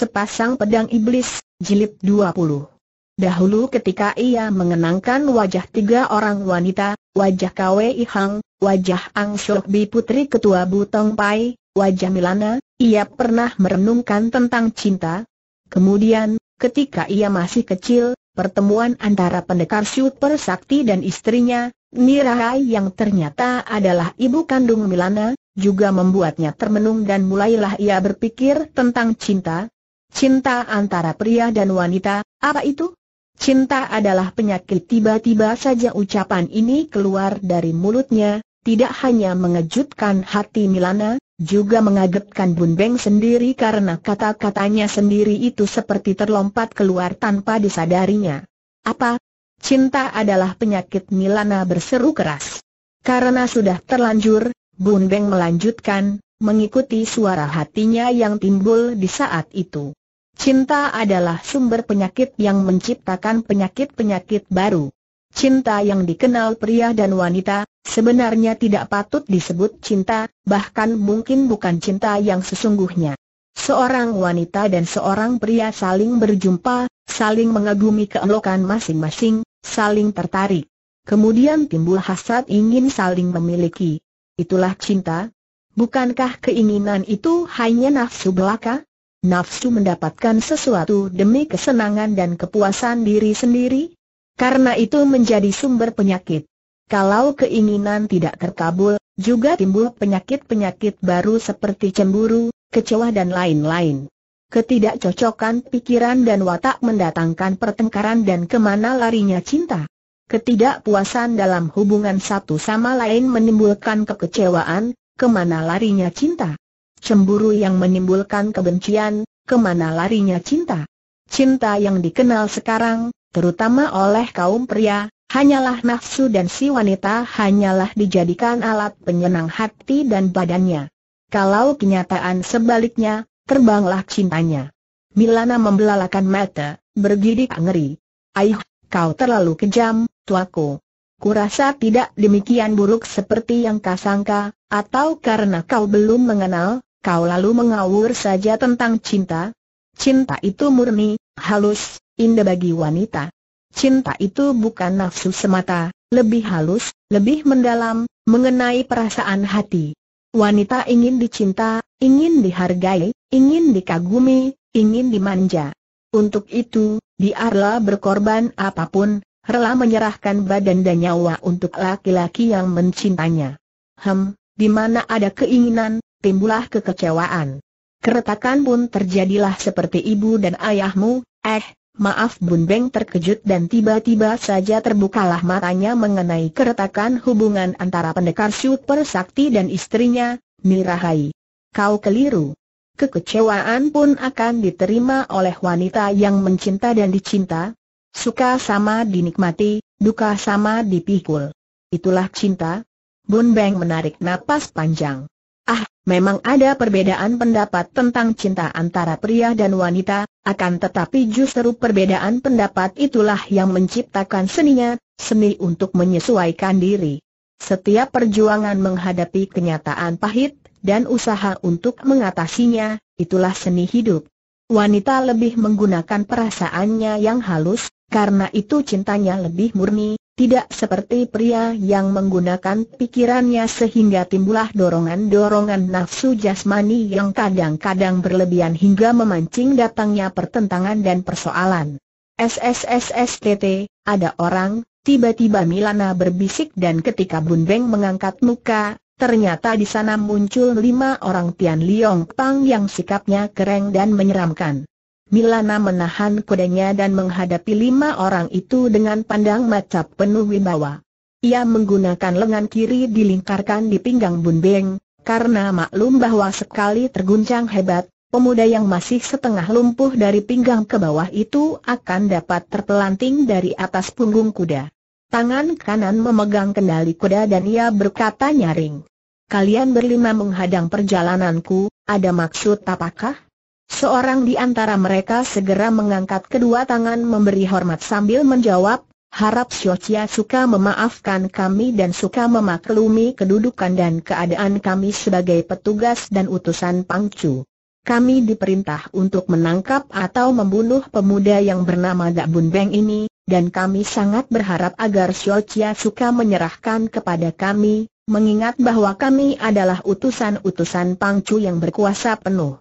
Sepasang Pedang Iblis, Jilid 20 Dahulu ketika ia mengenangkan wajah tiga orang wanita, wajah Kwei Hang, wajah Ang Shok Bi Putri Ketua Butong Pai, wajah Milana, ia pernah merenungkan tentang cinta. Kemudian, ketika ia masih kecil, pertemuan antara pendekar Super Sakti dan istrinya, Nirai yang ternyata adalah ibu kandung Milana, juga membuatnya termenung dan mulailah ia berpikir tentang cinta, Cinta antara pria dan wanita, apa itu? Cinta adalah penyakit tiba-tiba saja ucapan ini keluar dari mulutnya, tidak hanya mengejutkan hati Milana, juga mengagetkan Bun Beng sendiri karena kata-katanya sendiri itu seperti terlompat keluar tanpa disadarinya. Apa? Cinta adalah penyakit Milana berseru keras. Karena sudah terlanjur, Bun Beng melanjutkan, mengikuti suara hatinya yang timbul di saat itu. Cinta adalah sumber penyakit yang menciptakan penyakit-penyakit baru. Cinta yang dikenal pria dan wanita, sebenarnya tidak patut disebut cinta, bahkan mungkin bukan cinta yang sesungguhnya. Seorang wanita dan seorang pria saling berjumpa, saling mengagumi keelokan masing-masing, saling tertarik. Kemudian timbul hasrat ingin saling memiliki. Itulah cinta. Bukankah keinginan itu hanya nafsu belaka? nafsu mendapatkan sesuatu demi kesenangan dan kepuasan diri sendiri? Karena itu menjadi sumber penyakit. Kalau keinginan tidak terkabul, juga timbul penyakit-penyakit baru seperti cemburu, kecewa dan lain-lain. Ketidakcocokan pikiran dan watak mendatangkan pertengkaran dan kemana larinya cinta. Ketidakpuasan dalam hubungan satu sama lain menimbulkan kekecewaan, kemana larinya cinta. Cemburu yang menimbulkan kebencian, kemana larinya cinta? Cinta yang dikenal sekarang, terutama oleh kaum pria, hanyalah nafsu dan si wanita hanyalah dijadikan alat penyenang hati dan badannya. Kalau kenyataan sebaliknya, terbanglah cintanya. Milana membelalakan mata, bergidik ngeri. Aih, kau terlalu kejam, tuaku. Kurasa tidak demikian buruk seperti yang kasangka, atau karena kau belum mengenal, kau lalu mengawur saja tentang cinta. Cinta itu murni, halus, indah bagi wanita. Cinta itu bukan nafsu semata, lebih halus, lebih mendalam, mengenai perasaan hati. Wanita ingin dicinta, ingin dihargai, ingin dikagumi, ingin dimanja. Untuk itu, biarlah berkorban apapun, rela menyerahkan badan dan nyawa untuk laki-laki yang mencintanya. Hem, di mana ada keinginan, timbullah kekecewaan. Keretakan pun terjadilah seperti ibu dan ayahmu, eh, maaf Bun Beng terkejut dan tiba-tiba saja terbukalah matanya mengenai keretakan hubungan antara pendekar super sakti dan istrinya, Mirahai. Kau keliru. Kekecewaan pun akan diterima oleh wanita yang mencinta dan dicinta. Suka sama dinikmati, duka sama dipikul. Itulah cinta. Bun Beng menarik napas panjang. Memang ada perbedaan pendapat tentang cinta antara pria dan wanita, akan tetapi justru perbedaan pendapat itulah yang menciptakan seninya, seni untuk menyesuaikan diri. Setiap perjuangan menghadapi kenyataan pahit, dan usaha untuk mengatasinya, itulah seni hidup. Wanita lebih menggunakan perasaannya yang halus, karena itu cintanya lebih murni, tidak seperti pria yang menggunakan pikirannya sehingga timbullah dorongan-dorongan nafsu jasmani yang kadang-kadang berlebihan hingga memancing datangnya pertentangan dan persoalan. SSSSTT, ada orang, tiba-tiba Milana berbisik dan ketika Bun Beng mengangkat muka, ternyata di sana muncul lima orang Tian Liong Pang yang sikapnya kering dan menyeramkan. Milana menahan kudanya dan menghadapi lima orang itu dengan pandang mata penuh wibawa. Ia menggunakan lengan kiri dilingkarkan di pinggang Bun Beng, karena maklum bahwa sekali terguncang hebat, pemuda yang masih setengah lumpuh dari pinggang ke bawah itu akan dapat terpelanting dari atas punggung kuda. Tangan kanan memegang kendali kuda dan ia berkata nyaring. Kalian berlima menghadang perjalananku, ada maksud apakah? Seorang di antara mereka segera mengangkat kedua tangan memberi hormat sambil menjawab, Harap Syocia suka memaafkan kami dan suka memaklumi kedudukan dan keadaan kami sebagai petugas dan utusan Pangcu. Kami diperintah untuk menangkap atau membunuh pemuda yang bernama Dak Bun Beng ini, dan kami sangat berharap agar Siocia suka menyerahkan kepada kami, mengingat bahwa kami adalah utusan-utusan Pangcu yang berkuasa penuh.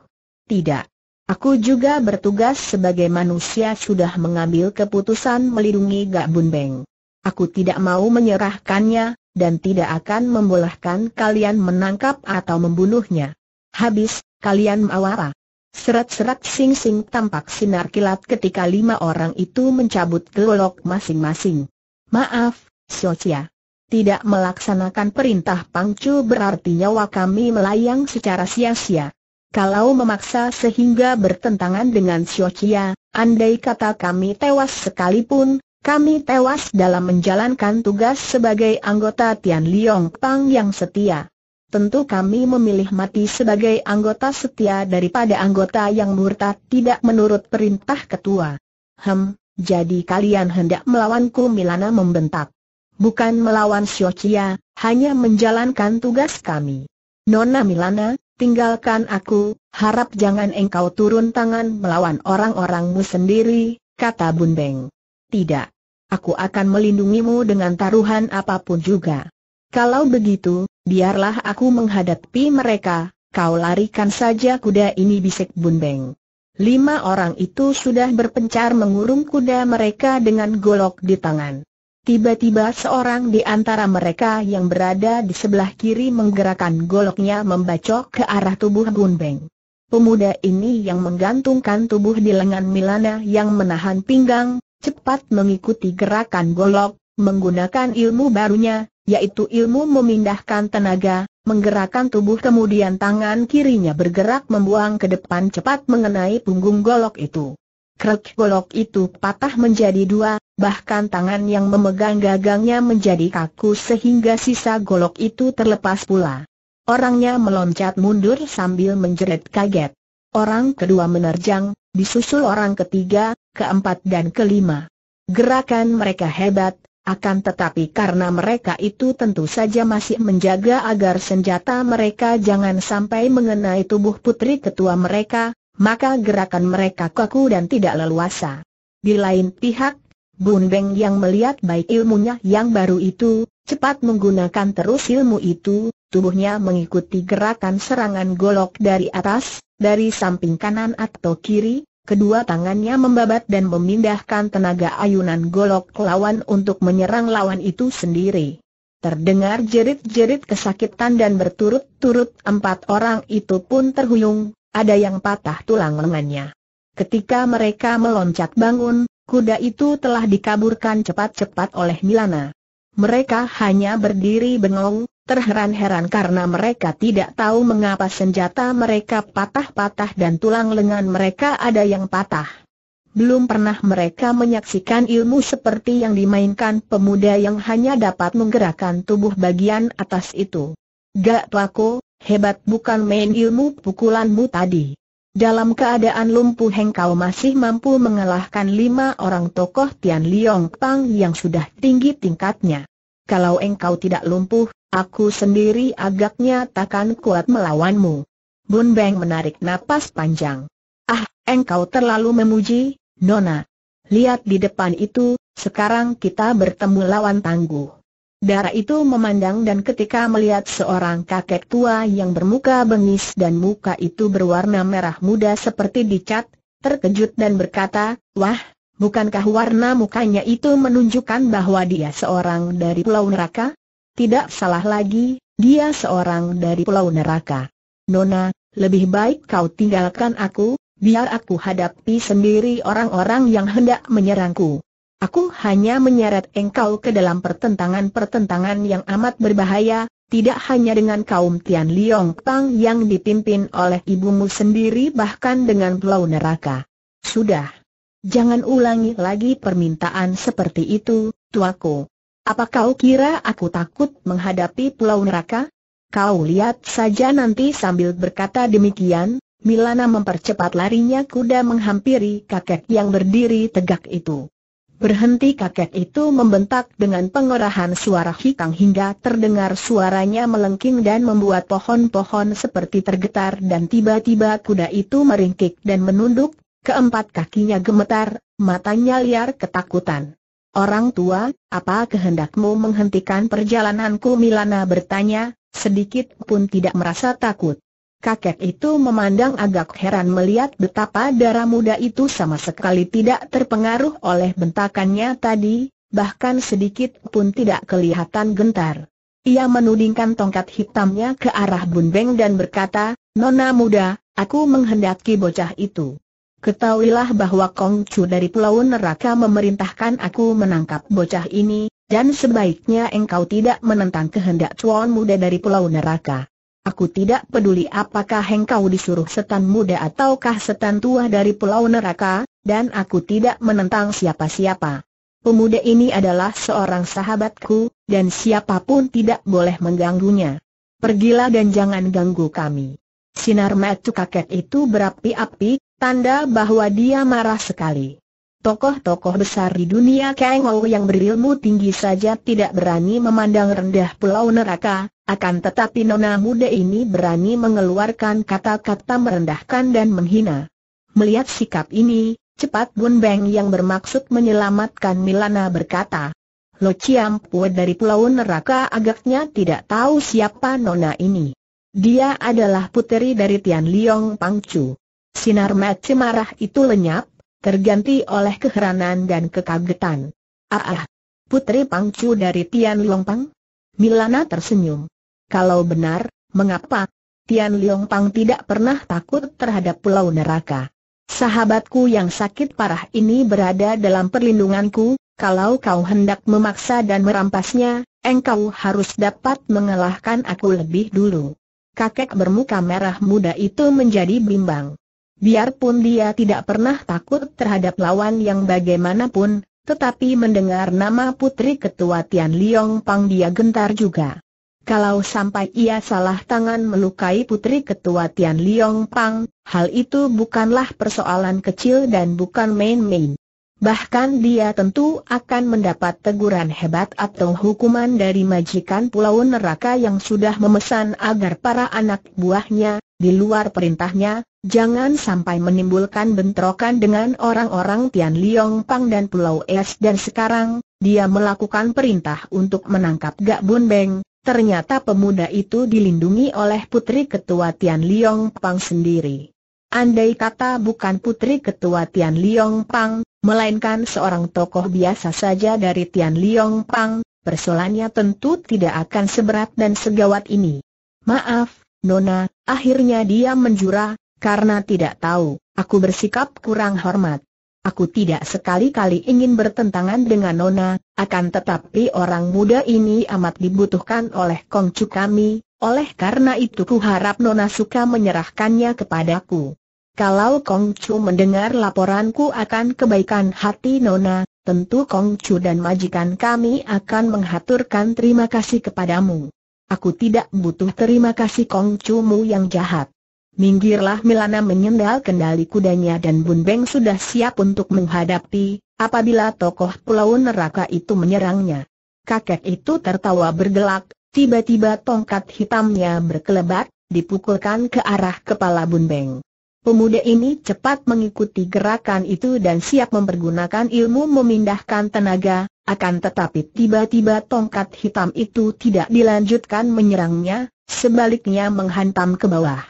Tidak, Aku juga bertugas sebagai manusia sudah mengambil keputusan melindungi Gak Bun Beng. Aku tidak mau menyerahkannya, dan tidak akan membolehkan kalian menangkap atau membunuhnya. Habis, kalian mawara. Serat-serat sing-sing tampak sinar kilat ketika lima orang itu mencabut gelok masing-masing. Maaf, Siocia. Tidak melaksanakan perintah Pangcu berarti nyawa kami melayang secara sia-sia. Kalau memaksa sehingga bertentangan dengan Chia, andai kata kami tewas sekalipun, kami tewas dalam menjalankan tugas sebagai anggota Tian Liong Pang yang setia. Tentu kami memilih mati sebagai anggota setia daripada anggota yang murtad tidak menurut perintah ketua. Hem, jadi kalian hendak melawanku Milana membentak. Bukan melawan Chia, hanya menjalankan tugas kami. Nona Milana, tinggalkan aku, harap jangan engkau turun tangan melawan orang-orangmu sendiri, kata Bundeng. Tidak. Aku akan melindungimu dengan taruhan apapun juga. Kalau begitu, biarlah aku menghadapi mereka, kau larikan saja kuda ini bisik Bundeng. Lima orang itu sudah berpencar mengurung kuda mereka dengan golok di tangan. Tiba-tiba seorang di antara mereka yang berada di sebelah kiri menggerakkan goloknya membacok ke arah tubuh Gunbeng. Pemuda ini yang menggantungkan tubuh di lengan Milana yang menahan pinggang, cepat mengikuti gerakan golok, menggunakan ilmu barunya, yaitu ilmu memindahkan tenaga, menggerakkan tubuh kemudian tangan kirinya bergerak membuang ke depan cepat mengenai punggung golok itu. Krek golok itu patah menjadi dua, bahkan tangan yang memegang gagangnya menjadi kaku sehingga sisa golok itu terlepas pula. Orangnya meloncat mundur sambil menjerit kaget. Orang kedua menerjang, disusul orang ketiga, keempat dan kelima. Gerakan mereka hebat, akan tetapi karena mereka itu tentu saja masih menjaga agar senjata mereka jangan sampai mengenai tubuh putri ketua mereka, maka gerakan mereka kaku dan tidak leluasa. Di lain pihak, Bun Beng yang melihat baik ilmunya yang baru itu, cepat menggunakan terus ilmu itu, tubuhnya mengikuti gerakan serangan golok dari atas, dari samping kanan atau kiri, kedua tangannya membabat dan memindahkan tenaga ayunan golok lawan untuk menyerang lawan itu sendiri. Terdengar jerit-jerit kesakitan dan berturut-turut empat orang itu pun terhuyung, ada yang patah tulang lengannya. Ketika mereka meloncat bangun, kuda itu telah dikaburkan cepat-cepat oleh Milana. Mereka hanya berdiri bengong, terheran-heran karena mereka tidak tahu mengapa senjata mereka patah-patah dan tulang lengan mereka ada yang patah. Belum pernah mereka menyaksikan ilmu seperti yang dimainkan pemuda yang hanya dapat menggerakkan tubuh bagian atas itu. Gak tuaku, Hebat bukan main ilmu pukulanmu tadi. Dalam keadaan lumpuh engkau masih mampu mengalahkan lima orang tokoh Tian Liong Pang yang sudah tinggi tingkatnya. Kalau engkau tidak lumpuh, aku sendiri agaknya takkan kuat melawanmu. Bun Beng menarik napas panjang. Ah, engkau terlalu memuji, Nona. Lihat di depan itu, sekarang kita bertemu lawan tangguh. Darah itu memandang dan ketika melihat seorang kakek tua yang bermuka bengis dan muka itu berwarna merah muda seperti dicat, terkejut dan berkata, Wah, bukankah warna mukanya itu menunjukkan bahwa dia seorang dari Pulau Neraka? Tidak salah lagi, dia seorang dari Pulau Neraka. Nona, lebih baik kau tinggalkan aku, biar aku hadapi sendiri orang-orang yang hendak menyerangku. Aku hanya menyeret engkau ke dalam pertentangan-pertentangan yang amat berbahaya, tidak hanya dengan kaum Tian Liong Pang yang dipimpin oleh ibumu sendiri bahkan dengan Pulau neraka. Sudah. Jangan ulangi lagi permintaan seperti itu, tuaku. Apa kau kira aku takut menghadapi pulau neraka? Kau lihat saja nanti sambil berkata demikian, Milana mempercepat larinya kuda menghampiri kakek yang berdiri tegak itu. Berhenti kakek itu membentak dengan pengerahan suara hikang hingga terdengar suaranya melengking dan membuat pohon-pohon seperti tergetar dan tiba-tiba kuda itu meringkik dan menunduk, keempat kakinya gemetar, matanya liar ketakutan. Orang tua, apa kehendakmu menghentikan perjalananku Milana bertanya, sedikit pun tidak merasa takut. Kakek itu memandang agak heran melihat betapa darah muda itu sama sekali tidak terpengaruh oleh bentakannya tadi, bahkan sedikit pun tidak kelihatan gentar. Ia menudingkan tongkat hitamnya ke arah Bun Beng dan berkata, Nona muda, aku menghendaki bocah itu. Ketahuilah bahwa Kong Chu dari Pulau Neraka memerintahkan aku menangkap bocah ini, dan sebaiknya engkau tidak menentang kehendak Cuan muda dari Pulau Neraka. Aku tidak peduli apakah hengkau disuruh setan muda ataukah setan tua dari pulau neraka, dan aku tidak menentang siapa-siapa. Pemuda ini adalah seorang sahabatku, dan siapapun tidak boleh mengganggunya. Pergilah dan jangan ganggu kami. Sinar mata kakek itu berapi-api, tanda bahwa dia marah sekali. Tokoh-tokoh besar di dunia Kang Ho yang berilmu tinggi saja tidak berani memandang rendah pulau neraka, akan tetapi nona muda ini berani mengeluarkan kata-kata merendahkan dan menghina. Melihat sikap ini, cepat Bun Beng yang bermaksud menyelamatkan Milana berkata, Lo Chiam Pue dari pulau neraka agaknya tidak tahu siapa nona ini. Dia adalah puteri dari Tian Liong Pangcu. Sinar mata marah itu lenyap, terganti oleh keheranan dan kekagetan. Ah, Putri Pangcu dari Tian Liongpang? Milana tersenyum. Kalau benar, mengapa Tian Liongpang tidak pernah takut terhadap pulau neraka? Sahabatku yang sakit parah ini berada dalam perlindunganku, kalau kau hendak memaksa dan merampasnya, engkau harus dapat mengalahkan aku lebih dulu. Kakek bermuka merah muda itu menjadi bimbang. Biarpun dia tidak pernah takut terhadap lawan yang bagaimanapun, tetapi mendengar nama putri ketua Tian Liong Pang dia gentar juga. Kalau sampai ia salah tangan melukai putri ketua Tian Liong Pang, hal itu bukanlah persoalan kecil dan bukan main-main. Bahkan dia tentu akan mendapat teguran hebat atau hukuman dari majikan pulau neraka yang sudah memesan agar para anak buahnya, di luar perintahnya, jangan sampai menimbulkan bentrokan dengan orang-orang Tian Liong Pang dan Pulau Es dan sekarang, dia melakukan perintah untuk menangkap Gak Bun Beng, ternyata pemuda itu dilindungi oleh putri ketua Tian Liong Pang sendiri. Andai kata bukan putri ketua Tian Liong Pang, melainkan seorang tokoh biasa saja dari Tian Liong Pang, persoalannya tentu tidak akan seberat dan segawat ini. Maaf, Nona, akhirnya dia menjura, karena tidak tahu, aku bersikap kurang hormat. Aku tidak sekali-kali ingin bertentangan dengan Nona, akan tetapi orang muda ini amat dibutuhkan oleh kongcu kami, oleh karena itu ku harap Nona suka menyerahkannya kepadaku. Kalau Kong Chu mendengar laporanku akan kebaikan hati Nona, tentu Kong Chu dan majikan kami akan menghaturkan terima kasih kepadamu. Aku tidak butuh terima kasih Kong Chu mu yang jahat. Minggirlah Milana menyendal kendali kudanya dan Bun Beng sudah siap untuk menghadapi, apabila tokoh pulau neraka itu menyerangnya. Kakek itu tertawa bergelak, tiba-tiba tongkat hitamnya berkelebat, dipukulkan ke arah kepala Bun Beng. Pemuda ini cepat mengikuti gerakan itu dan siap mempergunakan ilmu memindahkan tenaga, akan tetapi tiba-tiba tongkat hitam itu tidak dilanjutkan menyerangnya, sebaliknya menghantam ke bawah.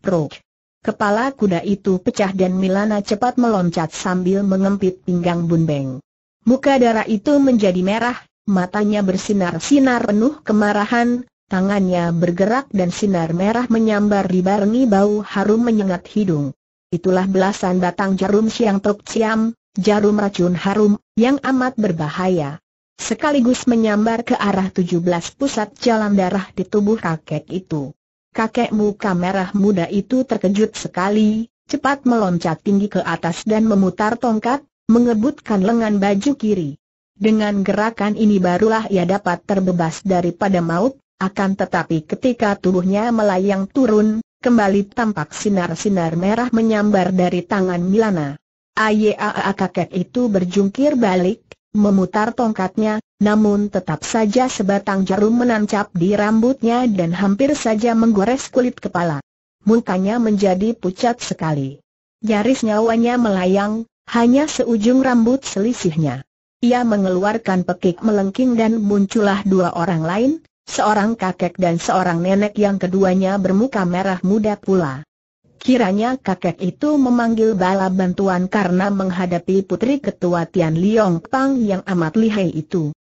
Prok! Kepala kuda itu pecah dan Milana cepat meloncat sambil mengempit pinggang Bunbeng. Muka darah itu menjadi merah, matanya bersinar-sinar penuh kemarahan, Tangannya bergerak dan sinar merah menyambar dibarengi bau harum menyengat hidung. Itulah belasan batang jarum siang tok siam, jarum racun harum, yang amat berbahaya. Sekaligus menyambar ke arah 17 pusat jalan darah di tubuh kakek itu. Kakek muka merah muda itu terkejut sekali, cepat meloncat tinggi ke atas dan memutar tongkat, mengebutkan lengan baju kiri. Dengan gerakan ini barulah ia dapat terbebas daripada maut, akan tetapi ketika tubuhnya melayang turun, kembali tampak sinar-sinar merah menyambar dari tangan Milana. Ayaa kakek itu berjungkir balik, memutar tongkatnya, namun tetap saja sebatang jarum menancap di rambutnya dan hampir saja menggores kulit kepala. Mukanya menjadi pucat sekali. Nyaris nyawanya melayang, hanya seujung rambut selisihnya. Ia mengeluarkan pekik melengking dan muncullah dua orang lain, seorang kakek dan seorang nenek yang keduanya bermuka merah muda pula. Kiranya kakek itu memanggil bala bantuan karena menghadapi putri ketua Tian Liong Pang yang amat lihai itu.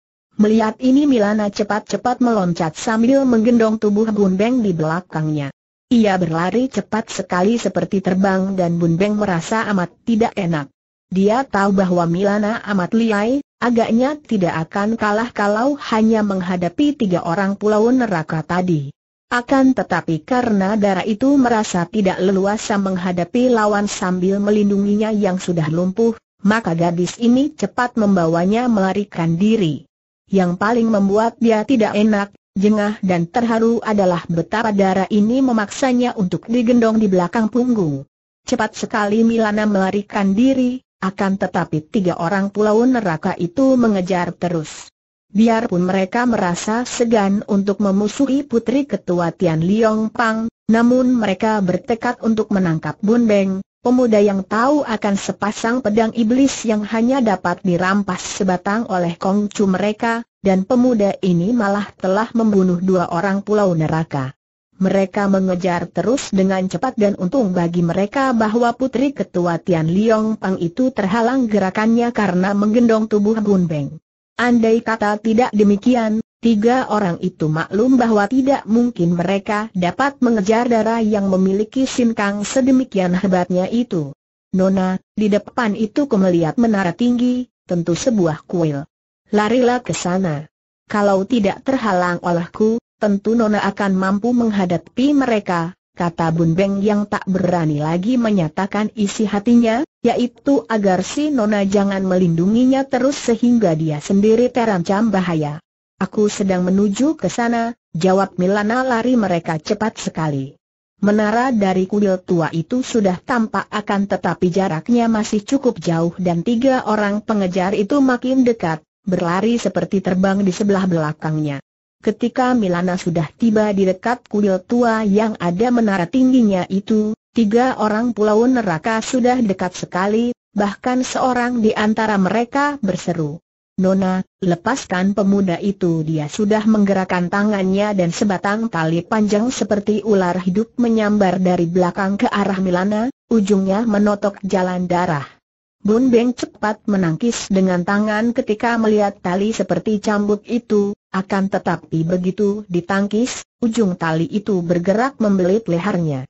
Melihat ini Milana cepat-cepat meloncat sambil menggendong tubuh Bun Beng di belakangnya. Ia berlari cepat sekali seperti terbang dan Bun Beng merasa amat tidak enak. Dia tahu bahwa Milana amat liai, agaknya tidak akan kalah kalau hanya menghadapi tiga orang pulau neraka tadi. Akan tetapi karena darah itu merasa tidak leluasa menghadapi lawan sambil melindunginya yang sudah lumpuh, maka gadis ini cepat membawanya melarikan diri. Yang paling membuat dia tidak enak, jengah dan terharu adalah betapa darah ini memaksanya untuk digendong di belakang punggung. Cepat sekali Milana melarikan diri, akan tetapi tiga orang pulau neraka itu mengejar terus. Biarpun mereka merasa segan untuk memusuhi putri ketua Tian Liong Pang, namun mereka bertekad untuk menangkap Bun Beng, pemuda yang tahu akan sepasang pedang iblis yang hanya dapat dirampas sebatang oleh Kongcu mereka, dan pemuda ini malah telah membunuh dua orang pulau neraka. Mereka mengejar terus dengan cepat dan untung bagi mereka bahwa putri ketua Tian Liong Pang itu terhalang gerakannya karena menggendong tubuh Gun Beng. Andai kata tidak demikian, tiga orang itu maklum bahwa tidak mungkin mereka dapat mengejar darah yang memiliki sinkang sedemikian hebatnya itu. Nona, di depan itu kumelihat menara tinggi, tentu sebuah kuil. Larilah ke sana. Kalau tidak terhalang olehku, tentu Nona akan mampu menghadapi mereka, kata Bun Beng yang tak berani lagi menyatakan isi hatinya, yaitu agar si Nona jangan melindunginya terus sehingga dia sendiri terancam bahaya. Aku sedang menuju ke sana, jawab Milana lari mereka cepat sekali. Menara dari kuil tua itu sudah tampak akan tetapi jaraknya masih cukup jauh dan tiga orang pengejar itu makin dekat, berlari seperti terbang di sebelah belakangnya. Ketika Milana sudah tiba di dekat kuil tua yang ada menara tingginya itu, tiga orang pulau neraka sudah dekat sekali, bahkan seorang di antara mereka berseru. Nona, lepaskan pemuda itu dia sudah menggerakkan tangannya dan sebatang tali panjang seperti ular hidup menyambar dari belakang ke arah Milana, ujungnya menotok jalan darah. Bun Beng cepat menangkis dengan tangan ketika melihat tali seperti cambuk itu, akan tetapi begitu ditangkis, ujung tali itu bergerak membelit lehernya.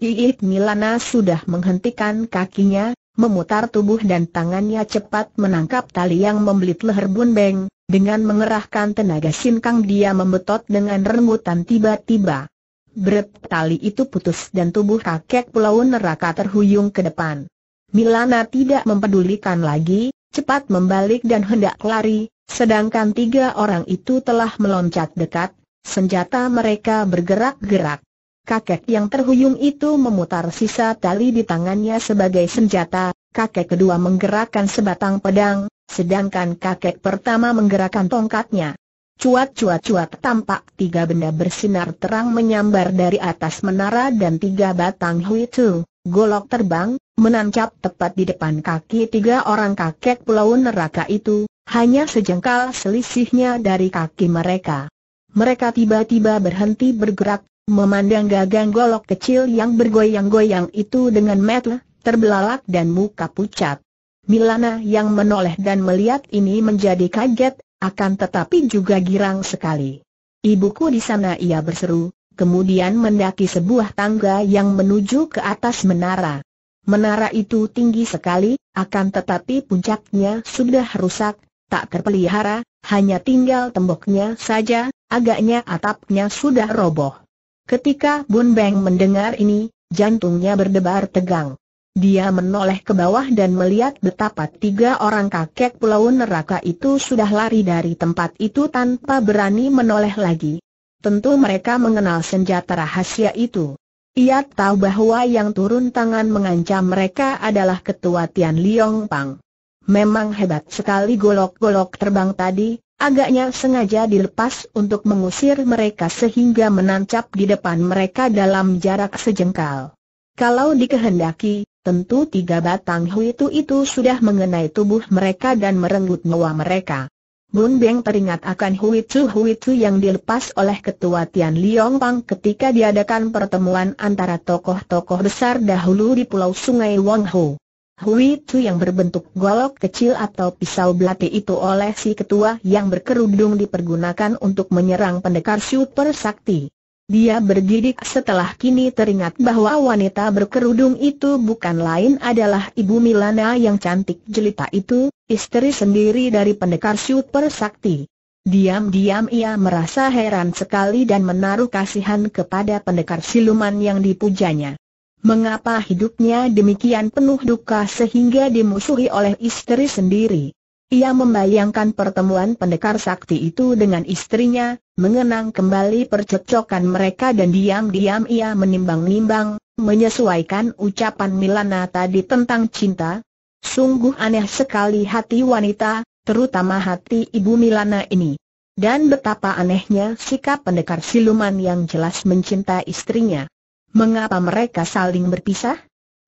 It Milana sudah menghentikan kakinya, memutar tubuh dan tangannya cepat menangkap tali yang membelit leher Bun Beng. Dengan mengerahkan tenaga sinkang dia membetot dengan rengutan tiba-tiba. Berat tali itu putus dan tubuh kakek pulau neraka terhuyung ke depan. Milana tidak mempedulikan lagi, cepat membalik dan hendak lari, Sedangkan tiga orang itu telah meloncat dekat, senjata mereka bergerak-gerak. Kakek yang terhuyung itu memutar sisa tali di tangannya sebagai senjata, kakek kedua menggerakkan sebatang pedang, sedangkan kakek pertama menggerakkan tongkatnya. Cuat-cuat-cuat tampak tiga benda bersinar terang menyambar dari atas menara dan tiga batang hui tu. golok terbang, Menancap tepat di depan kaki tiga orang kakek pulau neraka itu, hanya sejengkal selisihnya dari kaki mereka. Mereka tiba-tiba berhenti bergerak, memandang gagang golok kecil yang bergoyang-goyang itu dengan metel, terbelalak dan muka pucat. Milana yang menoleh dan melihat ini menjadi kaget, akan tetapi juga girang sekali. Ibuku di sana ia berseru, kemudian mendaki sebuah tangga yang menuju ke atas menara. Menara itu tinggi sekali, akan tetapi puncaknya sudah rusak, tak terpelihara, hanya tinggal temboknya saja, agaknya atapnya sudah roboh. Ketika Bun Beng mendengar ini, jantungnya berdebar tegang. Dia menoleh ke bawah dan melihat betapa tiga orang kakek pulau neraka itu sudah lari dari tempat itu tanpa berani menoleh lagi. Tentu mereka mengenal senjata rahasia itu. Ia tahu bahwa yang turun tangan mengancam mereka adalah ketua Tian Liong Pang. Memang hebat sekali golok-golok terbang tadi, agaknya sengaja dilepas untuk mengusir mereka sehingga menancap di depan mereka dalam jarak sejengkal. Kalau dikehendaki, tentu tiga batang hui itu itu sudah mengenai tubuh mereka dan merenggut nyawa mereka. Mun Beng teringat akan Hui Chu Hui Chu yang dilepas oleh ketua Tian Liong Pang ketika diadakan pertemuan antara tokoh-tokoh besar dahulu di Pulau Sungai Wang Ho. Hui Chu yang berbentuk golok kecil atau pisau belati itu oleh si ketua yang berkerudung dipergunakan untuk menyerang pendekar super sakti. Dia bergidik setelah kini teringat bahwa wanita berkerudung itu bukan lain adalah Ibu Milana yang cantik jelita itu, istri sendiri dari pendekar super sakti. Diam-diam ia merasa heran sekali dan menaruh kasihan kepada pendekar siluman yang dipujanya. Mengapa hidupnya demikian penuh duka sehingga dimusuhi oleh istri sendiri? Ia membayangkan pertemuan pendekar sakti itu dengan istrinya, mengenang kembali percekcokan mereka dan diam-diam ia menimbang-nimbang, menyesuaikan ucapan Milana tadi tentang cinta. Sungguh aneh sekali hati wanita, terutama hati ibu Milana ini. Dan betapa anehnya sikap pendekar siluman yang jelas mencinta istrinya. Mengapa mereka saling berpisah?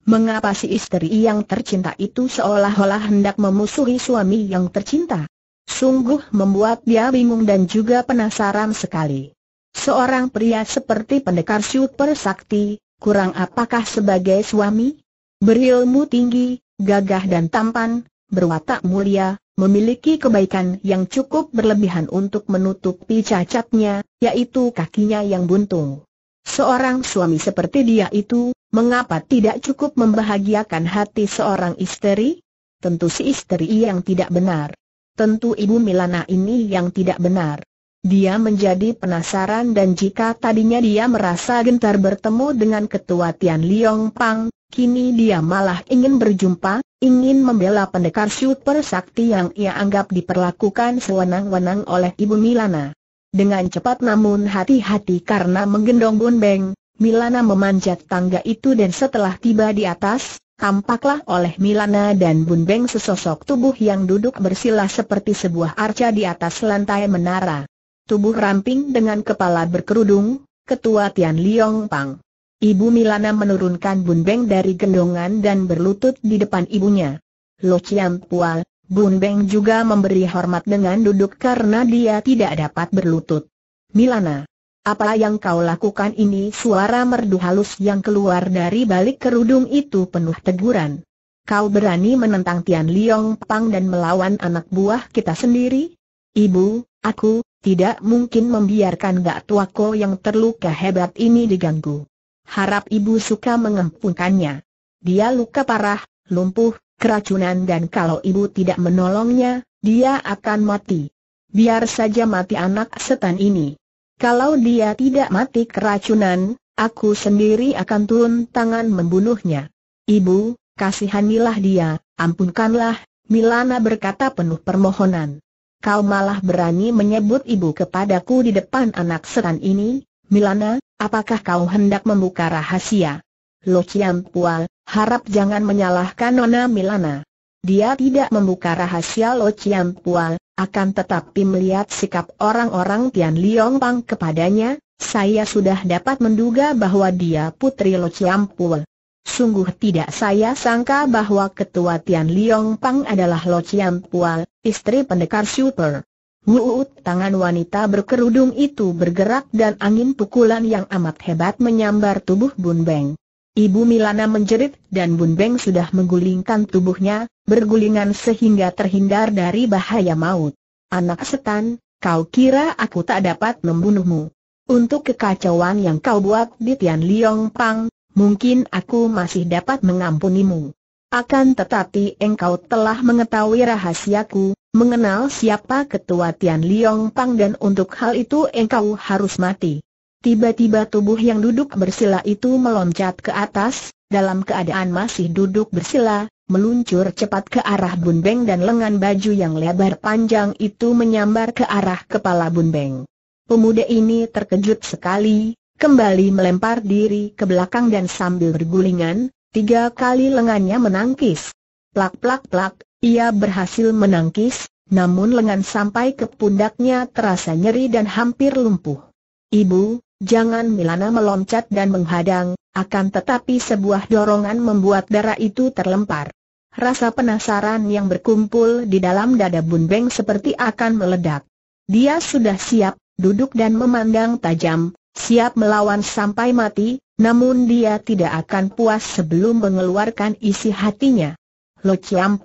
Mengapa si istri yang tercinta itu seolah-olah hendak memusuhi suami yang tercinta? Sungguh membuat dia bingung dan juga penasaran sekali. Seorang pria seperti pendekar super sakti, kurang apakah sebagai suami? Berilmu tinggi, gagah dan tampan, berwatak mulia, memiliki kebaikan yang cukup berlebihan untuk menutupi cacatnya, yaitu kakinya yang buntung. Seorang suami seperti dia itu, mengapa tidak cukup membahagiakan hati seorang istri? Tentu si istri yang tidak benar. Tentu ibu Milana ini yang tidak benar. Dia menjadi penasaran dan jika tadinya dia merasa gentar bertemu dengan ketua Tian Liong Pang, kini dia malah ingin berjumpa, ingin membela pendekar super sakti yang ia anggap diperlakukan sewenang-wenang oleh ibu Milana. Dengan cepat namun hati-hati karena menggendong Bun Beng, Milana memanjat tangga itu dan setelah tiba di atas, tampaklah oleh Milana dan Bun Beng sesosok tubuh yang duduk bersila seperti sebuah arca di atas lantai menara. Tubuh ramping dengan kepala berkerudung, ketua Tian Liong Pang. Ibu Milana menurunkan Bun Beng dari gendongan dan berlutut di depan ibunya. Lo Chiam Pual, Bun Beng juga memberi hormat dengan duduk karena dia tidak dapat berlutut. Milana, apa yang kau lakukan ini? Suara merdu halus yang keluar dari balik kerudung itu penuh teguran. Kau berani menentang Tian Liong Pang dan melawan anak buah kita sendiri? Ibu, aku, tidak mungkin membiarkan gak tuako yang terluka hebat ini diganggu. Harap ibu suka mengempungkannya. Dia luka parah, lumpuh, keracunan dan kalau ibu tidak menolongnya, dia akan mati. Biar saja mati anak setan ini. Kalau dia tidak mati keracunan, aku sendiri akan turun tangan membunuhnya. Ibu, kasihanilah dia, ampunkanlah, Milana berkata penuh permohonan. Kau malah berani menyebut ibu kepadaku di depan anak setan ini, Milana, apakah kau hendak membuka rahasia? Lo Chiam Pua, harap jangan menyalahkan Nona Milana. Dia tidak membuka rahasia Lo Chiam Pua, akan tetapi melihat sikap orang-orang Tian Liong Pang kepadanya, saya sudah dapat menduga bahwa dia putri Lo Chiam Pua. Sungguh tidak saya sangka bahwa ketua Tian Liong Pang adalah Lo Chiam Pua, istri pendekar super. Wuut tangan wanita berkerudung itu bergerak dan angin pukulan yang amat hebat menyambar tubuh Bun Beng. Ibu Milana menjerit, dan Bun Beng sudah menggulingkan tubuhnya, bergulingan sehingga terhindar dari bahaya maut. Anak setan, kau kira aku tak dapat membunuhmu. Untuk kekacauan yang kau buat di Tian Liong Pang, mungkin aku masih dapat mengampunimu. Akan tetapi engkau telah mengetahui rahasiaku, mengenal siapa ketua Tian Liong Pang dan untuk hal itu engkau harus mati. Tiba-tiba tubuh yang duduk bersila itu meloncat ke atas, dalam keadaan masih duduk bersila, meluncur cepat ke arah Bunbeng dan lengan baju yang lebar panjang itu menyambar ke arah kepala Bunbeng. Pemuda ini terkejut sekali, kembali melempar diri ke belakang dan sambil bergulingan, tiga kali lengannya menangkis. Plak-plak-plak, ia berhasil menangkis, namun lengan sampai ke pundaknya terasa nyeri dan hampir lumpuh. Ibu, Jangan Milana meloncat dan menghadang, akan tetapi sebuah dorongan membuat darah itu terlempar. Rasa penasaran yang berkumpul di dalam dada Bun Beng seperti akan meledak. Dia sudah siap, duduk dan memandang tajam, siap melawan sampai mati, namun dia tidak akan puas sebelum mengeluarkan isi hatinya. Lo Chiam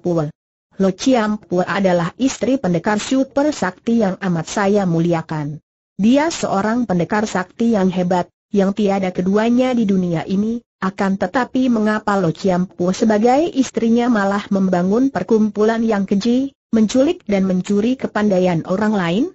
Lo Chiam adalah istri pendekar super sakti yang amat saya muliakan. Dia seorang pendekar sakti yang hebat, yang tiada keduanya di dunia ini, akan tetapi mengapa Lo Chiampu sebagai istrinya malah membangun perkumpulan yang keji, menculik dan mencuri kepandaian orang lain?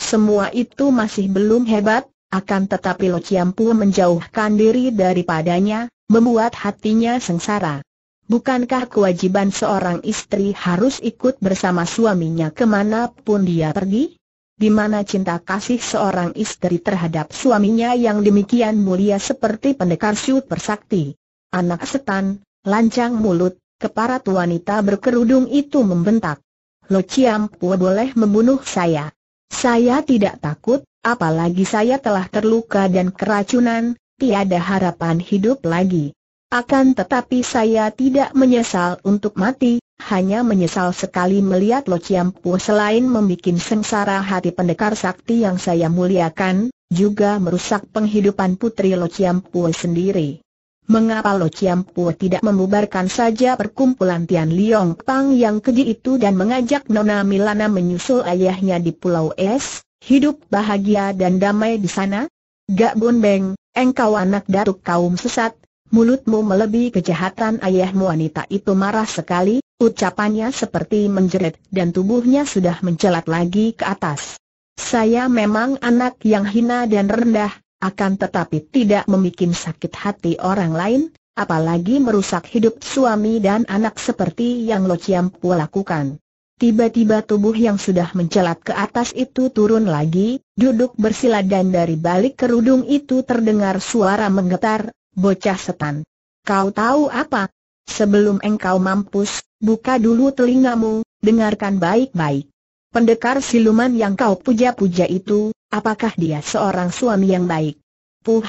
Semua itu masih belum hebat, akan tetapi Lo Chiampu menjauhkan diri daripadanya, membuat hatinya sengsara. Bukankah kewajiban seorang istri harus ikut bersama suaminya kemanapun dia pergi? di mana cinta kasih seorang istri terhadap suaminya yang demikian mulia seperti pendekar syut persakti. Anak setan, lancang mulut, keparat wanita berkerudung itu membentak. Lo Ciam Pua boleh membunuh saya. Saya tidak takut, apalagi saya telah terluka dan keracunan, tiada harapan hidup lagi. Akan tetapi saya tidak menyesal untuk mati, hanya menyesal sekali melihat Lo Chiam Pu selain membuat sengsara hati pendekar sakti yang saya muliakan, juga merusak penghidupan putri Lo Chiam Pu sendiri. Mengapa Lo Chiam Pu tidak membubarkan saja perkumpulan Tian Liong Pang yang keji itu dan mengajak Nona Milana menyusul ayahnya di Pulau Es, hidup bahagia dan damai di sana? Gak Bun Beng, engkau anak datuk kaum sesat, mulutmu melebihi kejahatan ayahmu wanita itu marah sekali, ucapannya seperti menjerit dan tubuhnya sudah mencelat lagi ke atas. Saya memang anak yang hina dan rendah, akan tetapi tidak membuat sakit hati orang lain, apalagi merusak hidup suami dan anak seperti yang Lo Chiampu lakukan. Tiba-tiba tubuh yang sudah mencelat ke atas itu turun lagi, duduk bersila dan dari balik kerudung itu terdengar suara menggetar, bocah setan. Kau tahu apa? Sebelum engkau mampus, buka dulu telingamu, dengarkan baik-baik. Pendekar siluman yang kau puja-puja itu, apakah dia seorang suami yang baik? Puh,